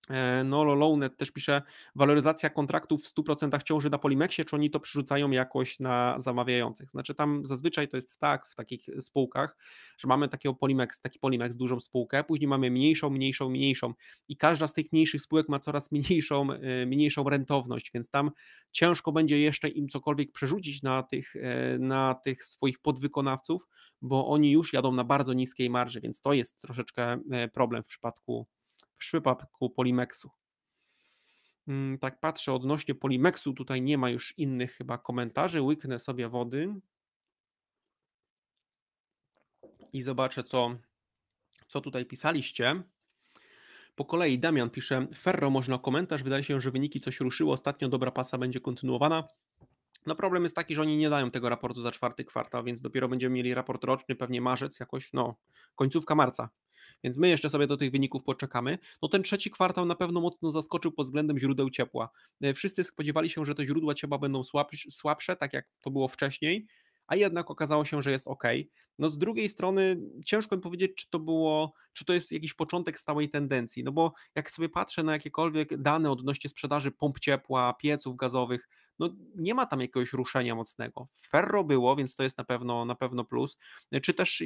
E, no, Lolonet też pisze, waloryzacja kontraktów w 100% ciąży na Polimexie, czy oni to przerzucają jakoś na zamawiających? Znaczy tam zazwyczaj to jest tak w takich spółkach, że mamy takiego Polimex, taki Polimex, dużą spółkę, później mamy mniejszą, mniejszą, mniejszą i każda z tych mniejszych spółek ma coraz mniejszą, e, mniejszą rentowność, więc tam ciężko będzie jeszcze im cokolwiek przerzucić na tych, e, na tych swoich podwykonawców, bo oni już jadą na bardzo niskiej marży, więc to jest troszeczkę problem w przypadku w przypadku Polimexu. Mm, tak patrzę odnośnie Polimexu, tutaj nie ma już innych chyba komentarzy. Łyknę sobie wody i zobaczę, co, co tutaj pisaliście. Po kolei Damian pisze, Ferro można komentarz, wydaje się, że wyniki coś ruszyło, ostatnio dobra pasa będzie kontynuowana. No problem jest taki, że oni nie dają tego raportu za czwarty kwartał, więc dopiero będziemy mieli raport roczny, pewnie marzec jakoś, no końcówka marca więc my jeszcze sobie do tych wyników poczekamy. No ten trzeci kwartał na pewno mocno zaskoczył pod względem źródeł ciepła. E, wszyscy spodziewali się, że te źródła ciepła będą słabsze, tak jak to było wcześniej, a jednak okazało się, że jest ok. No z drugiej strony ciężko mi powiedzieć, czy to było, czy to jest jakiś początek stałej tendencji, no bo jak sobie patrzę na jakiekolwiek dane odnośnie sprzedaży pomp ciepła, pieców gazowych, no nie ma tam jakiegoś ruszenia mocnego. Ferro było, więc to jest na pewno, na pewno plus. Czy też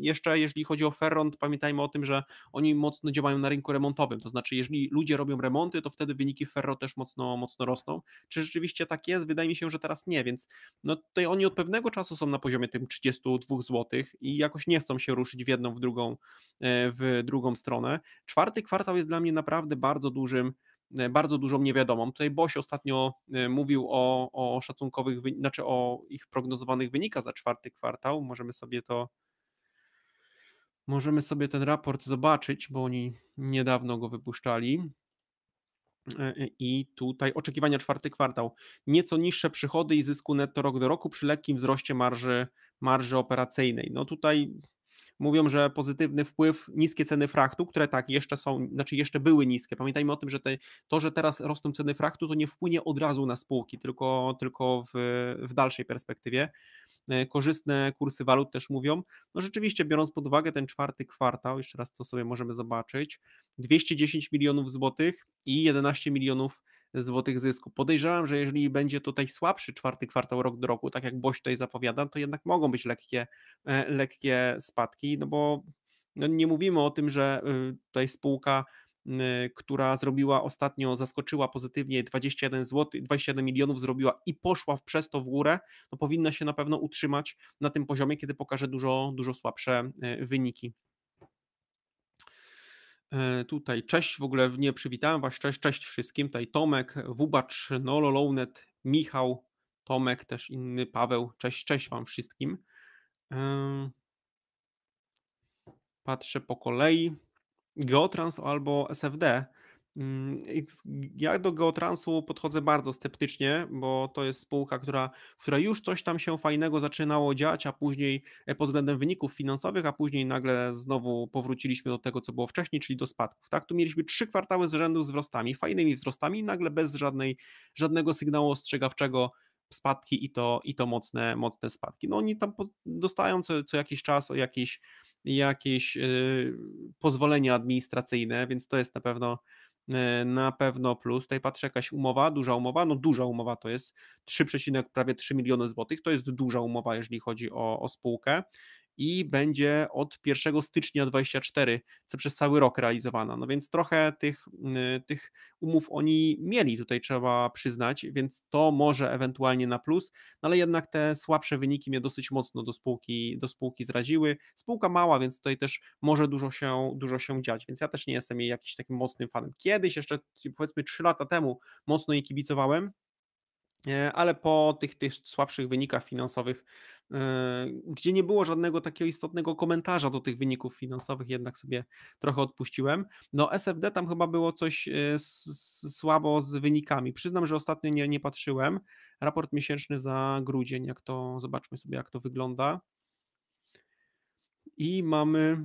jeszcze, jeżeli chodzi o Ferront, no pamiętajmy o tym, że oni mocno działają na rynku remontowym, to znaczy, jeżeli ludzie robią remonty, to wtedy wyniki Ferro też mocno, mocno rosną. Czy rzeczywiście tak jest? Wydaje mi się, że teraz nie, więc no tutaj oni od pewnego czasu są na poziomie tym 32 zł i jakoś nie chcą się ruszyć w jedną, w drugą, e, w drugą stronę. Czwarty kwartał jest dla mnie naprawdę bardzo dużym E, bardzo dużą niewiadomą. Tutaj Boś ostatnio e, mówił o, o szacunkowych, znaczy o ich prognozowanych wynikach za czwarty kwartał. Możemy sobie to, możemy sobie ten raport zobaczyć, bo oni niedawno go wypuszczali. E, I tutaj oczekiwania czwarty kwartał. Nieco niższe przychody i zysku netto rok do roku przy lekkim wzroście marży, marży operacyjnej. No tutaj mówią, że pozytywny wpływ niskie ceny fraktu, które tak jeszcze są, znaczy jeszcze były niskie. Pamiętajmy o tym, że te, to, że teraz rosną ceny fraktu, to nie wpłynie od razu na spółki, tylko, tylko w, w dalszej perspektywie. E, korzystne kursy walut też mówią. No rzeczywiście, biorąc pod uwagę ten czwarty kwartał, jeszcze raz to sobie możemy zobaczyć, 210 milionów złotych i 11 milionów złotych zysku. Podejrzewam, że jeżeli będzie tutaj słabszy czwarty kwartał rok do roku, tak jak Boś tutaj zapowiada, to jednak mogą być lekkie, e, lekkie spadki, no bo no nie mówimy o tym, że y, tutaj spółka y, która zrobiła ostatnio, zaskoczyła pozytywnie 21 zł, 21 milionów zrobiła i poszła w, przez to w górę, to powinna się na pewno utrzymać na tym poziomie, kiedy pokaże dużo, dużo słabsze y, wyniki. E, tutaj cześć, w ogóle nie przywitałem Was, cześć, cześć wszystkim. Tutaj Tomek, Wubacz, Nololonet, Michał, Tomek, też inny Paweł. Cześć, cześć Wam wszystkim. E, patrzę po kolei. Geotrans albo SFD. Mm, ja do Geotransu podchodzę bardzo sceptycznie, bo to jest spółka, która, która już coś tam się fajnego zaczynało dziać, a później e, pod względem wyników finansowych, a później nagle znowu powróciliśmy do tego, co było wcześniej, czyli do spadków. Tak, tu mieliśmy trzy kwartały z rzędu z wzrostami, fajnymi wzrostami, nagle bez żadnej, żadnego sygnału ostrzegawczego spadki i to, i to mocne, mocne spadki. No oni tam dostają co, co jakiś czas o jakieś, jakieś yy, pozwolenia administracyjne, więc to jest na pewno E, na pewno plus. Tutaj patrzę jakaś umowa, duża umowa, no duża umowa to jest 3, prawie 3 miliony złotych, to jest duża umowa, jeżeli chodzi o, o spółkę i będzie od 1 stycznia 2024 przez cały rok realizowana. No więc trochę tych, y, tych umów oni mieli, tutaj trzeba przyznać, więc to może ewentualnie na plus, no ale jednak te słabsze wyniki mnie dosyć mocno do spółki, do spółki zraziły. Spółka mała, więc tutaj też może dużo się, dużo się dziać, więc ja też nie jestem jej jakimś takim mocnym fanem. Kiedyś, jeszcze powiedzmy 3 lata temu, mocno jej kibicowałem, E, ale po tych, tych słabszych wynikach finansowych, e, gdzie nie było żadnego takiego istotnego komentarza do tych wyników finansowych, jednak sobie trochę odpuściłem. No SFD tam chyba było coś e, słabo z wynikami. Przyznam, że ostatnio nie, nie patrzyłem. Raport miesięczny za grudzień, jak to, zobaczmy sobie jak to wygląda. I mamy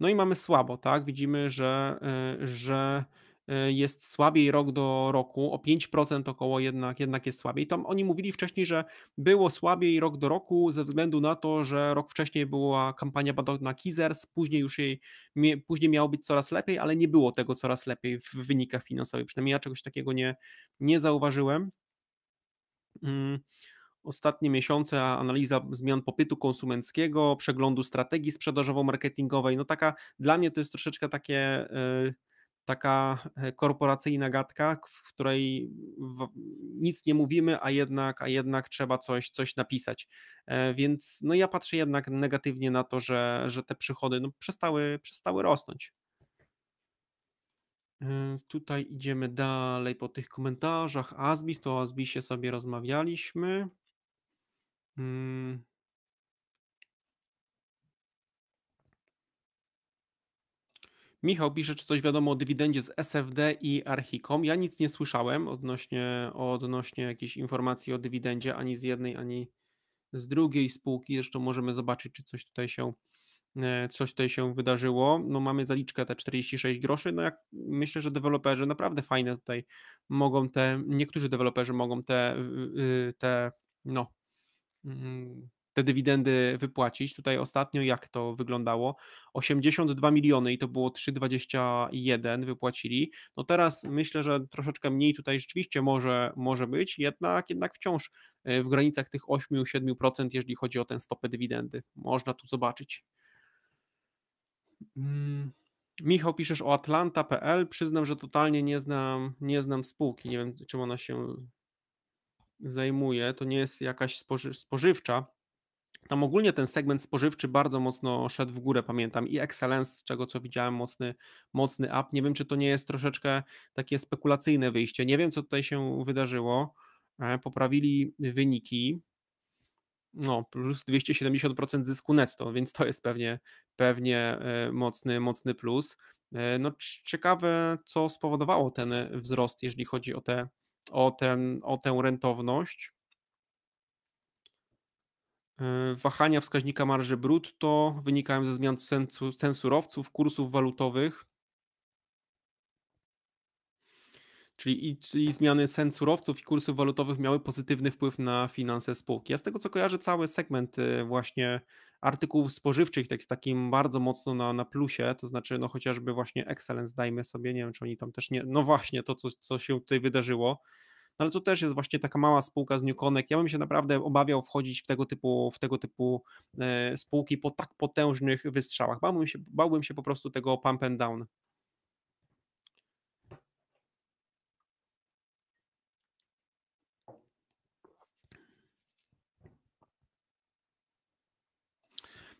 no i mamy słabo, tak? Widzimy, że, że Y, jest słabiej rok do roku, o 5% około jednak, jednak jest słabiej. Tam oni mówili wcześniej, że było słabiej rok do roku ze względu na to, że rok wcześniej była kampania badana Kizers, później już jej, później miało być coraz lepiej, ale nie było tego coraz lepiej w wynikach finansowych. Przynajmniej ja czegoś takiego nie, nie zauważyłem. Hmm ostatnie miesiące analiza zmian popytu konsumenckiego, przeglądu strategii sprzedażowo-marketingowej. No taka dla mnie to jest troszeczkę takie y, taka e, korporacyjna gadka, w której nic nie mówimy, a jednak, a jednak trzeba coś, coś napisać. E, więc no ja patrzę jednak negatywnie na to, że, że te przychody no przestały, przestały rosnąć. E, tutaj idziemy dalej po tych komentarzach. Azbis, to o Azbisie sobie rozmawialiśmy. Hmm. Michał pisze, czy coś wiadomo o dywidendzie z SFD i Archicom. Ja nic nie słyszałem odnośnie, odnośnie jakiejś informacji o dywidendzie ani z jednej, ani z drugiej spółki. Zresztą możemy zobaczyć, czy coś tutaj się, e, coś tutaj się wydarzyło. No mamy zaliczkę te 46 groszy. No jak myślę, że deweloperzy naprawdę fajne tutaj mogą te, niektórzy deweloperzy mogą te, te no, mm, te dywidendy wypłacić. Tutaj ostatnio jak to wyglądało? 82 miliony i to było 3,21 wypłacili. No teraz myślę, że troszeczkę mniej tutaj rzeczywiście może, może być, jednak, jednak wciąż e, w granicach tych 8-7%, jeżeli chodzi o tę stopę dywidendy. Można tu zobaczyć. Hmm. Michał, piszesz o Atlanta.pl. Przyznam, że totalnie nie znam, nie znam spółki. Nie wiem, czym ona się zajmuje. To nie jest jakaś spożywcza tam ogólnie ten segment spożywczy bardzo mocno szedł w górę, pamiętam, i Excellence, z czego co widziałem, mocny, mocny up. Nie wiem, czy to nie jest troszeczkę takie spekulacyjne wyjście. Nie wiem, co tutaj się wydarzyło. E, poprawili wyniki, no, plus 270% zysku netto, więc to jest pewnie, pewnie e, mocny, mocny plus. E, no, ciekawe, co spowodowało ten wzrost, jeżeli chodzi o, te, o, ten, o tę rentowność. E, wahania wskaźnika marży brutto wynikają ze zmian sensu, cen surowców, kursów walutowych, czyli i, i zmiany cen surowców i kursów walutowych miały pozytywny wpływ na finanse spółki. Ja z tego co kojarzę, cały segment y, właśnie artykułów spożywczych tak, takim bardzo mocno na, na plusie, to znaczy no chociażby właśnie Excellence dajmy sobie, nie wiem czy oni tam też nie, no właśnie to co, co się tutaj wydarzyło, no ale to też jest właśnie taka mała spółka z Newconek. Ja bym się naprawdę obawiał wchodzić w tego typu, w tego typu e, spółki po tak potężnych wystrzałach. Bałbym się, bałbym się po prostu tego pump and down.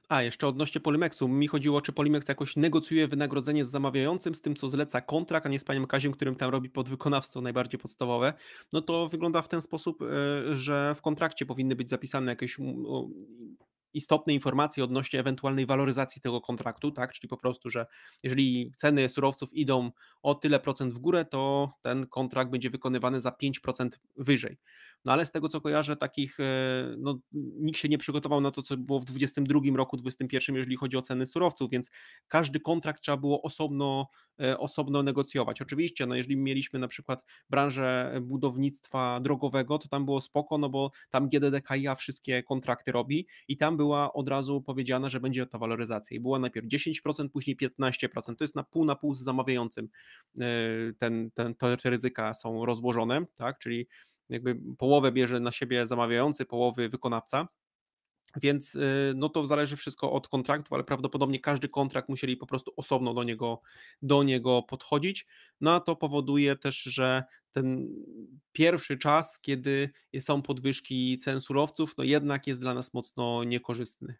A, jeszcze odnośnie Polimexu. Mi chodziło, czy Polimex jakoś negocjuje wynagrodzenie z zamawiającym, z tym, co zleca kontrakt, a nie z panem Kazim, którym tam robi podwykonawstwo najbardziej podstawowe. No to wygląda w ten sposób, e, że w kontrakcie powinny być zapisane jakieś istotne informacje odnośnie ewentualnej waloryzacji tego kontraktu, tak? Czyli po prostu, że jeżeli ceny surowców idą o tyle procent w górę, to ten kontrakt będzie wykonywany za 5% wyżej. No ale z tego co kojarzę, takich e, no, nikt się nie przygotował na to, co było w 2022 roku, 2021, jeżeli chodzi o ceny surowców, więc każdy kontrakt trzeba było osobno, e, osobno negocjować. Oczywiście, no jeżeli mieliśmy na przykład branżę budownictwa drogowego, to tam było spoko, no bo tam GDDKiA wszystkie kontrakty robi i tam było była od razu powiedziana, że będzie ta waloryzacja i była najpierw 10%, później 15%. To jest na pół na pół z zamawiającym e, ten, ten, te ryzyka są rozłożone, tak? czyli jakby połowę bierze na siebie zamawiający, połowy wykonawca. Więc y, no to zależy wszystko od kontraktu, ale prawdopodobnie każdy kontrakt musieli po prostu osobno do niego, do niego podchodzić. No a to powoduje też, że ten pierwszy czas, kiedy są podwyżki cen surowców, no jednak jest dla nas mocno niekorzystny.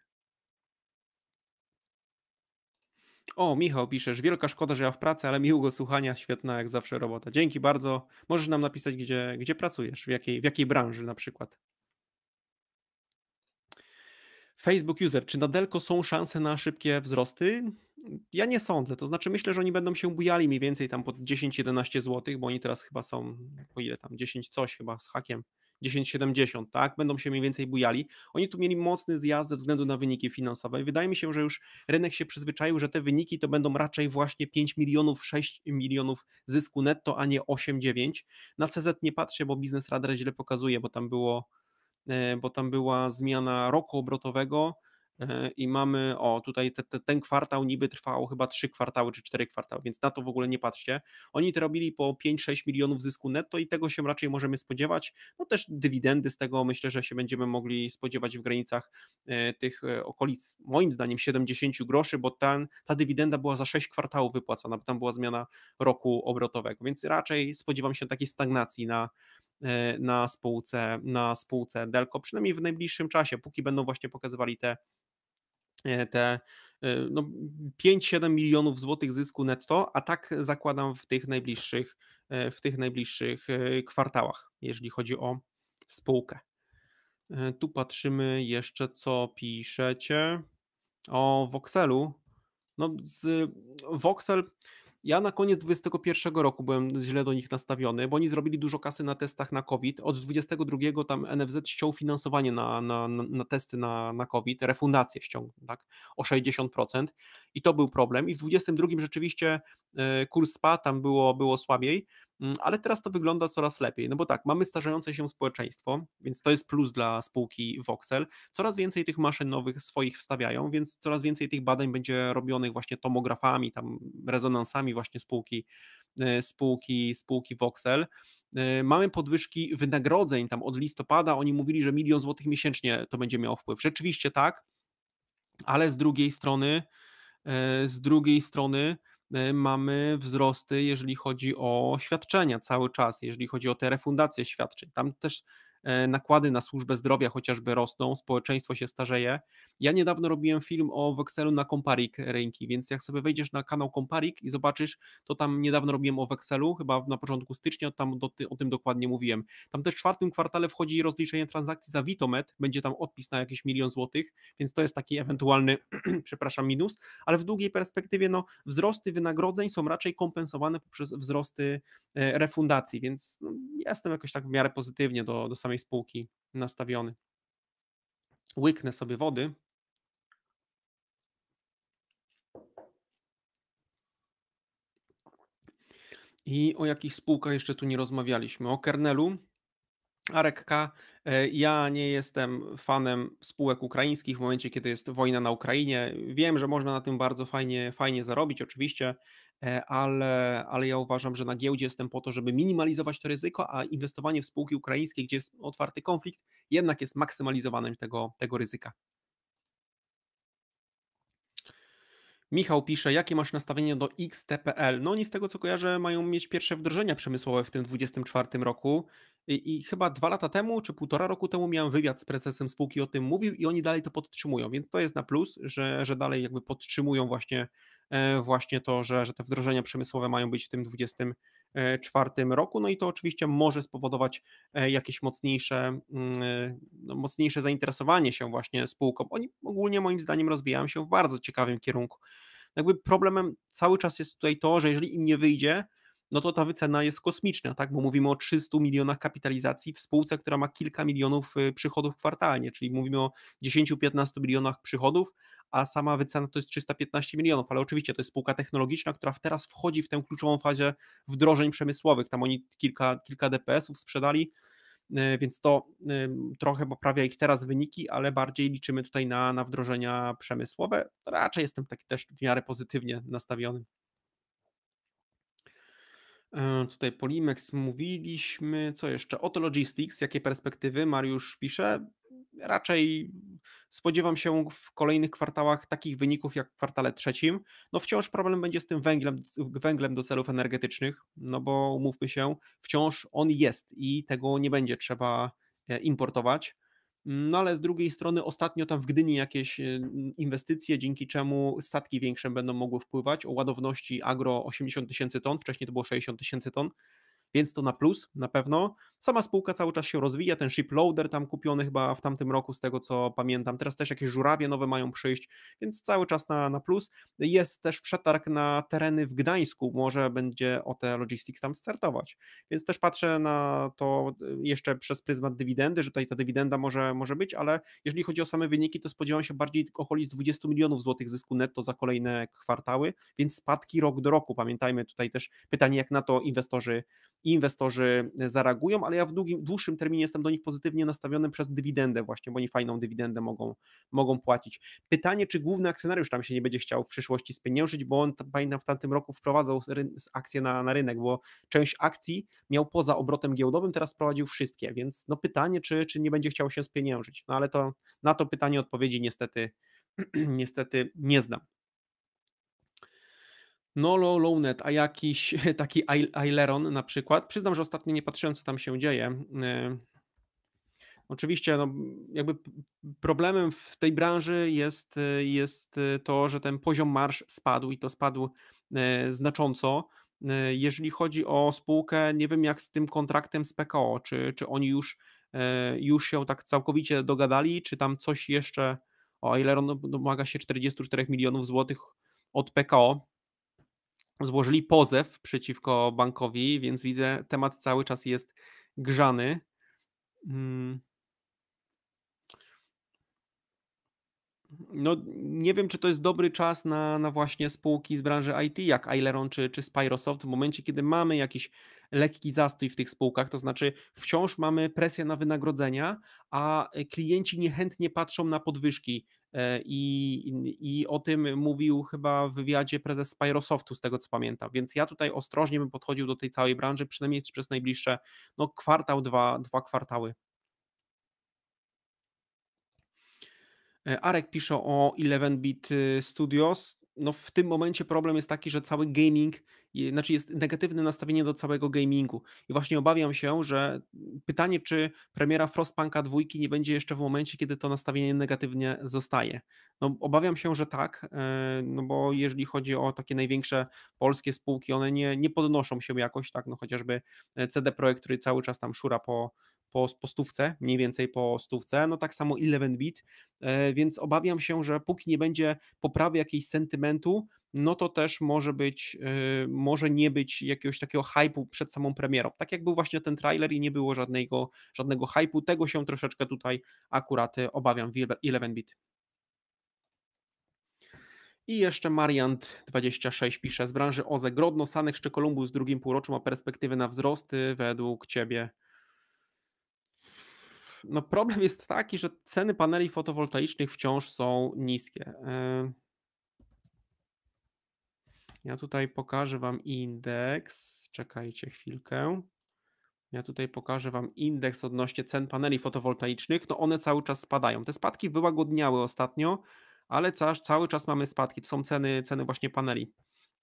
O, Michał piszesz, wielka szkoda, że ja w pracy, ale miłego słuchania, świetna jak zawsze robota. Dzięki bardzo. Możesz nam napisać, gdzie, gdzie pracujesz, w jakiej, w jakiej branży na przykład. Facebook User, czy nadelko są szanse na szybkie wzrosty? Ja nie sądzę. To znaczy, myślę, że oni będą się bujali mniej więcej tam pod 10-11 zł, bo oni teraz chyba są, po ile tam, 10 coś chyba z hakiem. 10,70, tak? Będą się mniej więcej bujali. Oni tu mieli mocny zjazd ze względu na wyniki finansowe. Wydaje mi się, że już rynek się przyzwyczaił, że te wyniki to będą raczej właśnie 5 milionów, 6 milionów zysku netto, a nie 8-9. Na CZ nie patrzę, bo biznes radar źle pokazuje, bo tam było E, bo tam była zmiana roku obrotowego e, i mamy, o tutaj te, te, ten kwartał niby trwało chyba 3 kwartały czy 4 kwartały, więc na to w ogóle nie patrzcie. Oni to robili po 5-6 milionów zysku netto i tego się raczej możemy spodziewać. No też dywidendy z tego myślę, że się będziemy mogli spodziewać w granicach e, tych okolic, moim zdaniem 70 groszy, bo ten, ta dywidenda była za 6 kwartałów wypłacana, bo tam była zmiana roku obrotowego, więc raczej spodziewam się takiej stagnacji na, Y, na spółce, na spółce Delco, przynajmniej w najbliższym czasie, póki będą właśnie pokazywali te y, te y, no, 5-7 milionów złotych zysku netto, a tak zakładam w tych najbliższych, w tych najbliższych kwartałach, jeżeli chodzi o spółkę. Tu patrzymy jeszcze, co piszecie o Voxelu. No, z Voxel ja na koniec 2021 roku byłem źle do nich nastawiony, bo oni zrobili dużo kasy na testach na COVID. Od 2022 tam NFZ ściął finansowanie na, na, na, testy na, na COVID, refundację ściągnął tak, o 60% i to był problem. I w 2022 rzeczywiście e, kurs spadł, tam było, było słabiej. Mm, ale teraz to wygląda coraz lepiej, no bo tak, mamy starzejące się społeczeństwo, więc to jest plus dla spółki Voxel, coraz więcej tych maszyn nowych swoich wstawiają, więc coraz więcej tych badań będzie robionych właśnie tomografami, tam rezonansami właśnie spółki, e, spółki, spółki Voxel, e, Mamy podwyżki wynagrodzeń tam od listopada. Oni mówili, że milion złotych miesięcznie to będzie miało wpływ. Rzeczywiście tak, ale z drugiej strony, e, z drugiej strony, Y, mamy wzrosty, jeżeli chodzi o świadczenia cały czas, jeżeli chodzi o te refundacje świadczeń. Tam też E, nakłady na służbę zdrowia chociażby rosną, społeczeństwo się starzeje. Ja niedawno robiłem film o wekselu na Comparik rynki, więc jak sobie wejdziesz na kanał Comparik i zobaczysz, to tam niedawno robiłem o wekselu, chyba na początku stycznia, tam do, o tym dokładnie mówiłem. Tam też w czwartym kwartale wchodzi rozliczenie transakcji za Vitomet, będzie tam odpis na jakieś milion złotych, więc to jest taki ewentualny, [CLEARS THROAT] przepraszam, minus, ale w długiej perspektywie no, wzrosty wynagrodzeń są raczej kompensowane poprzez wzrosty e, refundacji, więc no, jestem jakoś tak w miarę pozytywnie do, do samej spółki nastawiony. Łyknę sobie wody. I o jakich spółkach jeszcze tu nie rozmawialiśmy. O kernelu Arek K. E, ja nie jestem fanem spółek ukraińskich w momencie, kiedy jest wojna na Ukrainie. Wiem, że można na tym bardzo fajnie, fajnie zarobić, oczywiście, e, ale, ale ja uważam, że na giełdzie jestem po to, żeby minimalizować to ryzyko, a inwestowanie w spółki ukraińskie, gdzie jest otwarty konflikt, jednak jest maksymalizowaniem tego, tego ryzyka. Michał pisze, jakie masz nastawienie do XTPL? No oni z tego co kojarzę mają mieć pierwsze wdrożenia przemysłowe w tym 24 roku. I, I, chyba dwa lata temu, czy półtora roku temu miałem wywiad z prezesem spółki o tym mówił i oni dalej to podtrzymują, więc to jest na plus, że, że dalej jakby podtrzymują właśnie, e, właśnie to, że, że te wdrożenia przemysłowe mają być w tym 2024 e, roku, no i to oczywiście może spowodować e, jakieś mocniejsze, mm, no, mocniejsze zainteresowanie się właśnie spółką. Oni ogólnie moim zdaniem rozwijają się w bardzo ciekawym kierunku. Jakby problemem cały czas jest tutaj to, że jeżeli im nie wyjdzie, no to ta wycena jest kosmiczna, tak? bo mówimy o 300 milionach kapitalizacji w spółce, która ma kilka milionów y, przychodów kwartalnie, czyli mówimy o 10-15 milionach przychodów, a sama wycena to jest 315 milionów, ale oczywiście to jest spółka technologiczna, która teraz wchodzi w tę kluczową fazę wdrożeń przemysłowych, tam oni kilka, kilka DPS-ów sprzedali, y, więc to y, trochę poprawia ich teraz wyniki, ale bardziej liczymy tutaj na, na wdrożenia przemysłowe. Raczej jestem taki też w miarę pozytywnie nastawiony. E, tutaj Polimex mówiliśmy. Co jeszcze? Oto Logistics. Jakie perspektywy? Mariusz pisze. Raczej spodziewam się w kolejnych kwartałach takich wyników jak w kwartale trzecim. No wciąż problem będzie z tym węglem, węglem do celów energetycznych, no bo umówmy się, wciąż on jest i tego nie będzie trzeba e, importować. No ale z drugiej strony ostatnio tam w Gdyni jakieś y, inwestycje, dzięki czemu statki większe będą mogły wpływać o ładowności agro 80 tysięcy ton, wcześniej to było 60 tysięcy ton, więc to na plus na pewno. Sama spółka cały czas się rozwija, ten shiploader tam kupiony chyba w tamtym roku, z tego co pamiętam. Teraz też jakieś żurawie nowe mają przyjść, więc cały czas na, na plus. Jest też przetarg na tereny w Gdańsku, może będzie o te logistics tam startować. Więc też patrzę na to y, jeszcze przez pryzmat dywidendy, że tutaj ta dywidenda może, może być, ale jeżeli chodzi o same wyniki, to spodziewam się bardziej okolic 20 milionów złotych zysku netto za kolejne kwartały, więc spadki rok do roku. Pamiętajmy tutaj też pytanie, jak na to inwestorzy i inwestorzy e, zareagują, ale ja w długim, dłuższym terminie jestem do nich pozytywnie nastawiony przez dywidendę właśnie, bo oni fajną dywidendę mogą, mogą płacić. Pytanie, czy główny akcjonariusz tam się nie będzie chciał w przyszłości spieniężyć, bo on pamiętam w tamtym roku wprowadzał akcje na, na rynek, bo część akcji miał poza obrotem giełdowym, teraz prowadził wszystkie, więc no pytanie, czy, czy nie będzie chciał się spieniężyć. No ale to na to pytanie odpowiedzi niestety [CLEARS THROAT] niestety nie znam. Nolo Lownet, a jakiś [LAUGHS] taki Aileron na przykład. Przyznam, że ostatnio nie patrzyłem, co tam się dzieje. E, oczywiście, no, jakby problemem w tej branży jest, e, jest e, to, że ten poziom marsz spadł i to spadł znacząco. Jeżeli chodzi o spółkę, nie wiem jak z tym kontraktem z PKO, czy, czy oni już, już się tak całkowicie dogadali, czy tam coś jeszcze. O, Aileron no, domaga się 44 milionów złotych od PKO złożyli pozew przeciwko bankowi, więc widzę, temat cały czas jest grzany. Mm. No, nie wiem, czy to jest dobry czas na, na właśnie spółki z branży IT, jak Aileron czy, czy Spyrosoft, w momencie, kiedy mamy jakiś lekki zastój w tych spółkach, to znaczy wciąż mamy presję na wynagrodzenia, a e, klienci niechętnie patrzą na podwyżki E, i, i o tym mówił chyba w wywiadzie prezes Spirosoftu, z tego co pamiętam. Więc ja tutaj ostrożnie bym podchodził do tej całej branży, przynajmniej przez najbliższe no, kwartał, dwa, dwa kwartały. E, Arek pisze o 11-bit y, Studios no w tym momencie problem jest taki, że cały gaming, znaczy jest negatywne nastawienie do całego gamingu. I właśnie obawiam się, że pytanie, czy premiera Frostpunka dwójki nie będzie jeszcze w momencie, kiedy to nastawienie negatywnie zostaje. No obawiam się, że tak, e, no bo jeżeli chodzi o takie największe polskie spółki, one nie, nie podnoszą się jakoś, tak, no chociażby e, CD Projekt, który cały czas tam szura po po, po stówce, mniej więcej po stówce, no tak samo 11 bit, e, więc obawiam się, że póki nie będzie poprawy jakiejś sentymentu, no to też może być, e, może nie być jakiegoś takiego hypu przed samą premierą. Tak jak był właśnie ten trailer i nie było żadnego, żadnego hypu, tego się troszeczkę tutaj akurat e, obawiam w 11-bit. I jeszcze Mariant26 pisze, z branży OZE Grodno, Sanek czy Kolumbus w drugim półroczu ma perspektywy na wzrosty według Ciebie? No problem jest taki, że ceny paneli fotowoltaicznych wciąż są niskie. E, ja tutaj pokażę Wam indeks. Czekajcie chwilkę. Ja tutaj pokażę Wam indeks odnośnie cen paneli fotowoltaicznych. No one cały czas spadają. Te spadki wyłagodniały ostatnio, ale cały czas mamy spadki. To są ceny, ceny właśnie paneli.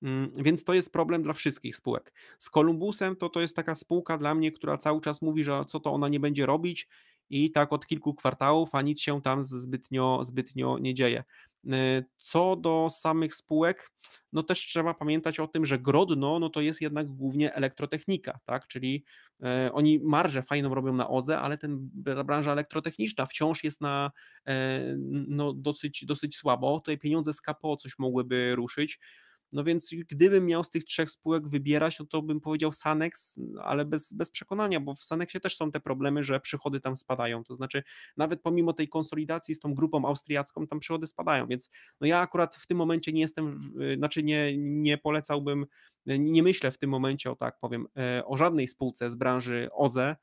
Mm, więc to jest problem dla wszystkich spółek. Z Kolumbusem to, to jest taka spółka dla mnie, która cały czas mówi, że co to ona nie będzie robić i tak od kilku kwartałów, a nic się tam zbytnio, zbytnio nie dzieje. E, co do samych spółek, no też trzeba pamiętać o tym, że Grodno no to jest jednak głównie elektrotechnika, tak? czyli e, oni marżę fajną robią na OZE, ale ten, ta branża elektrotechniczna wciąż jest na e, no dosyć, dosyć słabo. Tutaj pieniądze z KPO coś mogłyby ruszyć. No więc gdybym miał z tych trzech spółek wybierać, no to bym powiedział Sanex, ale bez, bez przekonania, bo w Sanexie też są te problemy, że przychody tam spadają. To znaczy, nawet pomimo tej konsolidacji z tą grupą austriacką, tam przychody spadają. Więc no ja akurat w tym momencie nie jestem, znaczy nie, nie polecałbym, nie myślę w tym momencie o tak powiem, e, o żadnej spółce z branży OZE,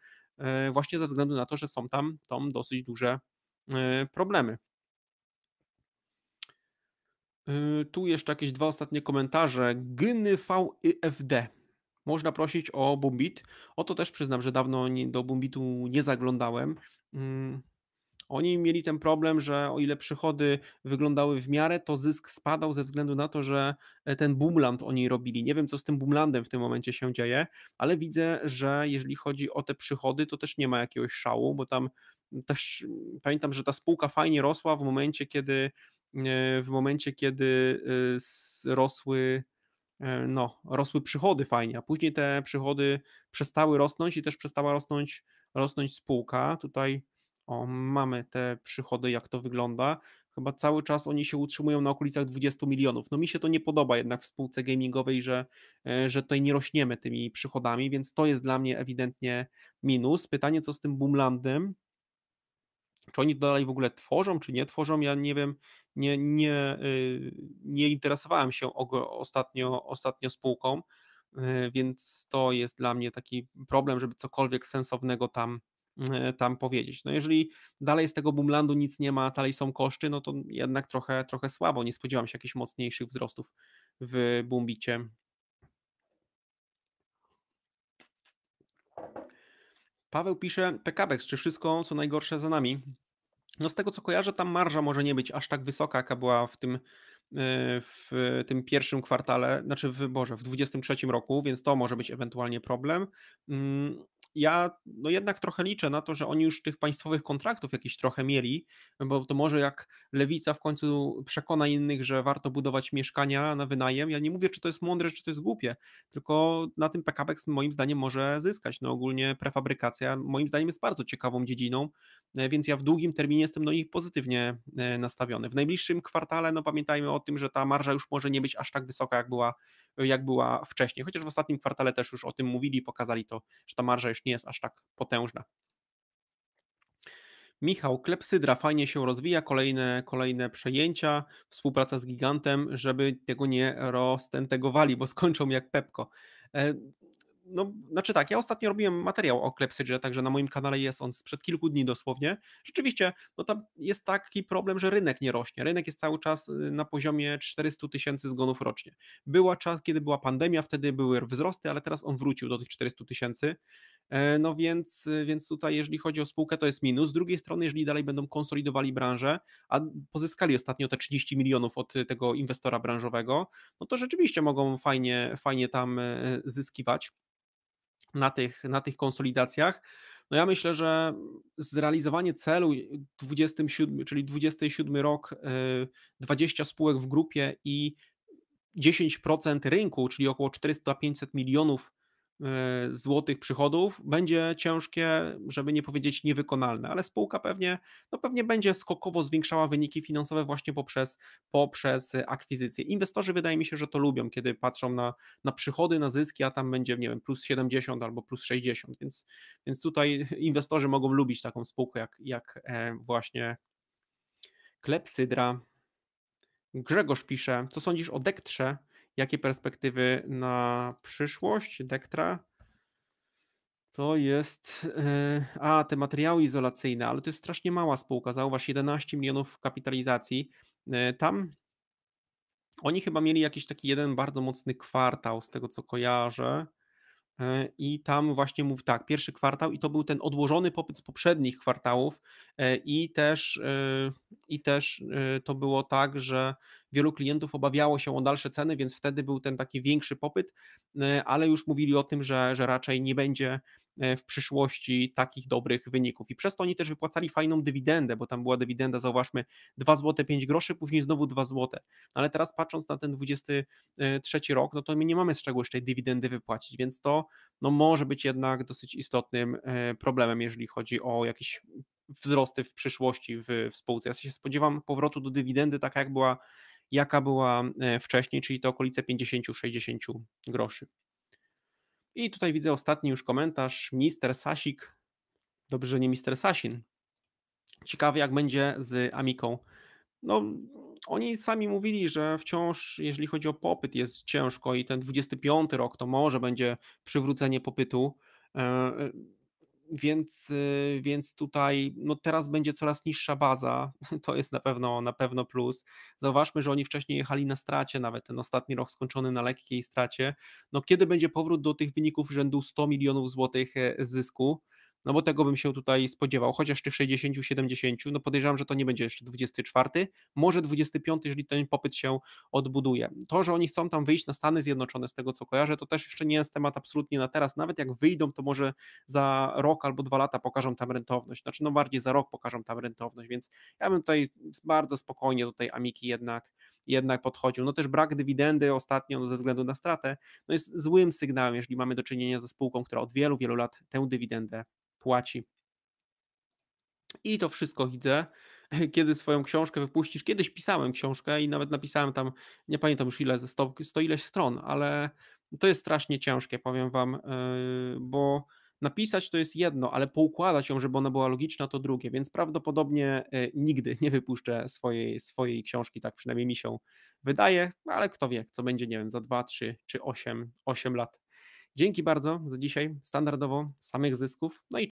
właśnie ze względu na to, że są tam, tam dosyć duże e, problemy. Y, tu jeszcze jakieś dwa ostatnie komentarze. Gyny Można prosić o Bumbit. Oto też przyznam, że dawno nie, do Bumbitu nie zaglądałem. Mm, oni mieli ten problem, że o ile przychody wyglądały w miarę, to zysk spadał ze względu na to, że e, ten boomland oni robili. Nie wiem, co z tym boomlandem w tym momencie się dzieje, ale widzę, że jeżeli chodzi o te przychody, to też nie ma jakiegoś szału, bo tam też mm, pamiętam, że ta spółka fajnie rosła w momencie, kiedy E, w momencie, kiedy e, rosły, e, no, rosły przychody fajnie, a później te przychody przestały rosnąć i też przestała rosnąć, rosnąć spółka. Tutaj o, mamy te przychody, jak to wygląda. Chyba cały czas oni się utrzymują na okolicach 20 milionów. No mi się to nie podoba jednak w spółce gamingowej, że, że tutaj nie rośniemy tymi przychodami, więc to jest dla mnie ewidentnie minus. Pytanie, co z tym Boomlandem? Czy oni dalej w ogóle tworzą, czy nie tworzą? Ja nie wiem, nie, nie, y, nie interesowałem się ostatnio, ostatnio spółką, y, więc to jest dla mnie taki problem, żeby cokolwiek sensownego tam, y, tam powiedzieć. No jeżeli dalej z tego boomlandu nic nie ma, dalej są koszty, no to jednak trochę, trochę słabo. Nie spodziewam się jakichś mocniejszych wzrostów w Bumbicie. Paweł pisze, PKBX, czy wszystko co najgorsze za nami? No z tego co kojarzę, tam marża może nie być aż tak wysoka, jaka była w tym, e, w tym pierwszym kwartale, znaczy w Boże, w 23 roku, więc to może być ewentualnie problem. Mm, ja no jednak trochę liczę na to, że oni już tych państwowych kontraktów jakieś trochę mieli, bo to może jak lewica w końcu przekona innych, że warto budować mieszkania na wynajem. Ja nie mówię, czy to jest mądre, czy to jest głupie, tylko na tym PKBX moim zdaniem może zyskać. No ogólnie prefabrykacja moim zdaniem jest bardzo ciekawą dziedziną, E, więc ja w długim terminie jestem do no, nich pozytywnie e, nastawiony. W najbliższym kwartale, no pamiętajmy o tym, że ta marża już może nie być aż tak wysoka, jak była, jak była wcześniej, chociaż w ostatnim kwartale też już o tym mówili, pokazali to, że ta marża już nie jest aż tak potężna. Michał, klepsydra fajnie się rozwija, kolejne, kolejne przejęcia, współpraca z gigantem, żeby tego nie roztentegowali, bo skończą jak Pepko. E, no, znaczy tak, ja ostatnio robiłem materiał o Klepsydrze, także na moim kanale jest on sprzed kilku dni dosłownie. Rzeczywiście, no tam jest taki problem, że rynek nie rośnie. Rynek jest cały czas y, na poziomie 400 tysięcy zgonów rocznie. Była czas, kiedy była pandemia, wtedy były wzrosty, ale teraz on wrócił do tych 400 tysięcy. E, no więc, y, więc tutaj, jeżeli chodzi o spółkę, to jest minus. Z drugiej strony, jeżeli dalej będą konsolidowali branżę, a pozyskali ostatnio te 30 milionów od tego inwestora branżowego, no to rzeczywiście mogą fajnie, fajnie tam y, zyskiwać na tych, na tych konsolidacjach. No ja myślę, że zrealizowanie celu 27, czyli 27 rok, 20 y, spółek w grupie i 10% rynku, czyli około 400-500 milionów E, złotych przychodów będzie ciężkie, żeby nie powiedzieć niewykonalne, ale spółka pewnie, no pewnie będzie skokowo zwiększała wyniki finansowe właśnie poprzez, poprzez akwizycje. Inwestorzy wydaje mi się, że to lubią, kiedy patrzą na, na przychody, na zyski, a tam będzie, nie wiem, plus 70 albo plus 60, więc, więc tutaj [LAUGHS] inwestorzy mogą lubić taką spółkę jak, jak e, właśnie Klepsydra. Grzegorz pisze, co sądzisz o Dektrze? Jakie perspektywy na przyszłość Dektra? To jest. E, a, te materiały izolacyjne, ale to jest strasznie mała spółka. Zauważ 11 milionów kapitalizacji. E, tam oni chyba mieli jakiś taki jeden bardzo mocny kwartał, z tego co kojarzę. E, i tam właśnie mówi tak, pierwszy kwartał i to był ten odłożony popyt z poprzednich kwartałów e, i też, e, i też to było tak, że wielu klientów obawiało się o dalsze ceny, więc wtedy był ten taki większy popyt, ale już mówili o tym, że, że raczej nie będzie E, w przyszłości takich dobrych wyników. I przez to oni też wypłacali fajną dywidendę, bo tam była dywidenda, zauważmy, 2 zł 5 groszy, później znowu 2 zł. No ale teraz patrząc na ten 23 e, rok, no to my nie mamy z czego jeszcze tej dywidendy wypłacić, więc to no, może być jednak dosyć istotnym e, problemem, jeżeli chodzi o jakieś wzrosty w przyszłości w, w spółce. Ja się spodziewam powrotu do dywidendy, taka jak była, jaka była wcześniej, czyli to okolice 50-60 groszy. I tutaj widzę ostatni już komentarz. Mister Sasik, dobrze, że nie Mister Sasin. Ciekawy jak będzie z Amiką. No, oni sami mówili, że wciąż, jeżeli chodzi o popyt, jest ciężko i ten 25 rok to może będzie przywrócenie popytu. E, e, więc, y, więc tutaj no teraz będzie coraz niższa baza, [LAUGHS] to jest na pewno, na pewno plus. Zauważmy, że oni wcześniej jechali na stracie, nawet ten ostatni rok skończony na lekkiej stracie. No kiedy będzie powrót do tych wyników rzędu 100 milionów złotych e, zysku? no bo tego bym się tutaj spodziewał, chociaż tych 60-70, no podejrzewam, że to nie będzie jeszcze 24, może 25, jeżeli ten popyt się odbuduje. To, że oni chcą tam wyjść na Stany Zjednoczone, z tego co kojarzę, to też jeszcze nie jest temat absolutnie na teraz, nawet jak wyjdą, to może za rok albo dwa lata pokażą tam rentowność, znaczy no bardziej za rok pokażą tam rentowność, więc ja bym tutaj bardzo spokojnie do tej Amiki jednak jednak podchodził. No też brak dywidendy ostatnio no ze względu na stratę no jest złym sygnałem, jeżeli mamy do czynienia ze spółką, która od wielu, wielu lat tę dywidendę płaci. I to wszystko widzę, [LAUGHS] kiedy swoją książkę wypuścisz. Kiedyś pisałem książkę i nawet napisałem tam, nie pamiętam już ile, ze 100, ileś stron, ale to jest strasznie ciężkie, powiem wam, yy, bo napisać to jest jedno, ale poukładać ją, żeby ona była logiczna, to drugie, więc prawdopodobnie yy, nigdy nie wypuszczę swojej, swojej książki, tak przynajmniej mi się wydaje, ale kto wie, co będzie, nie wiem, za 2, 3 czy 8, 8 lat. Dzięki bardzo za dzisiaj, standardowo samych zysków, no i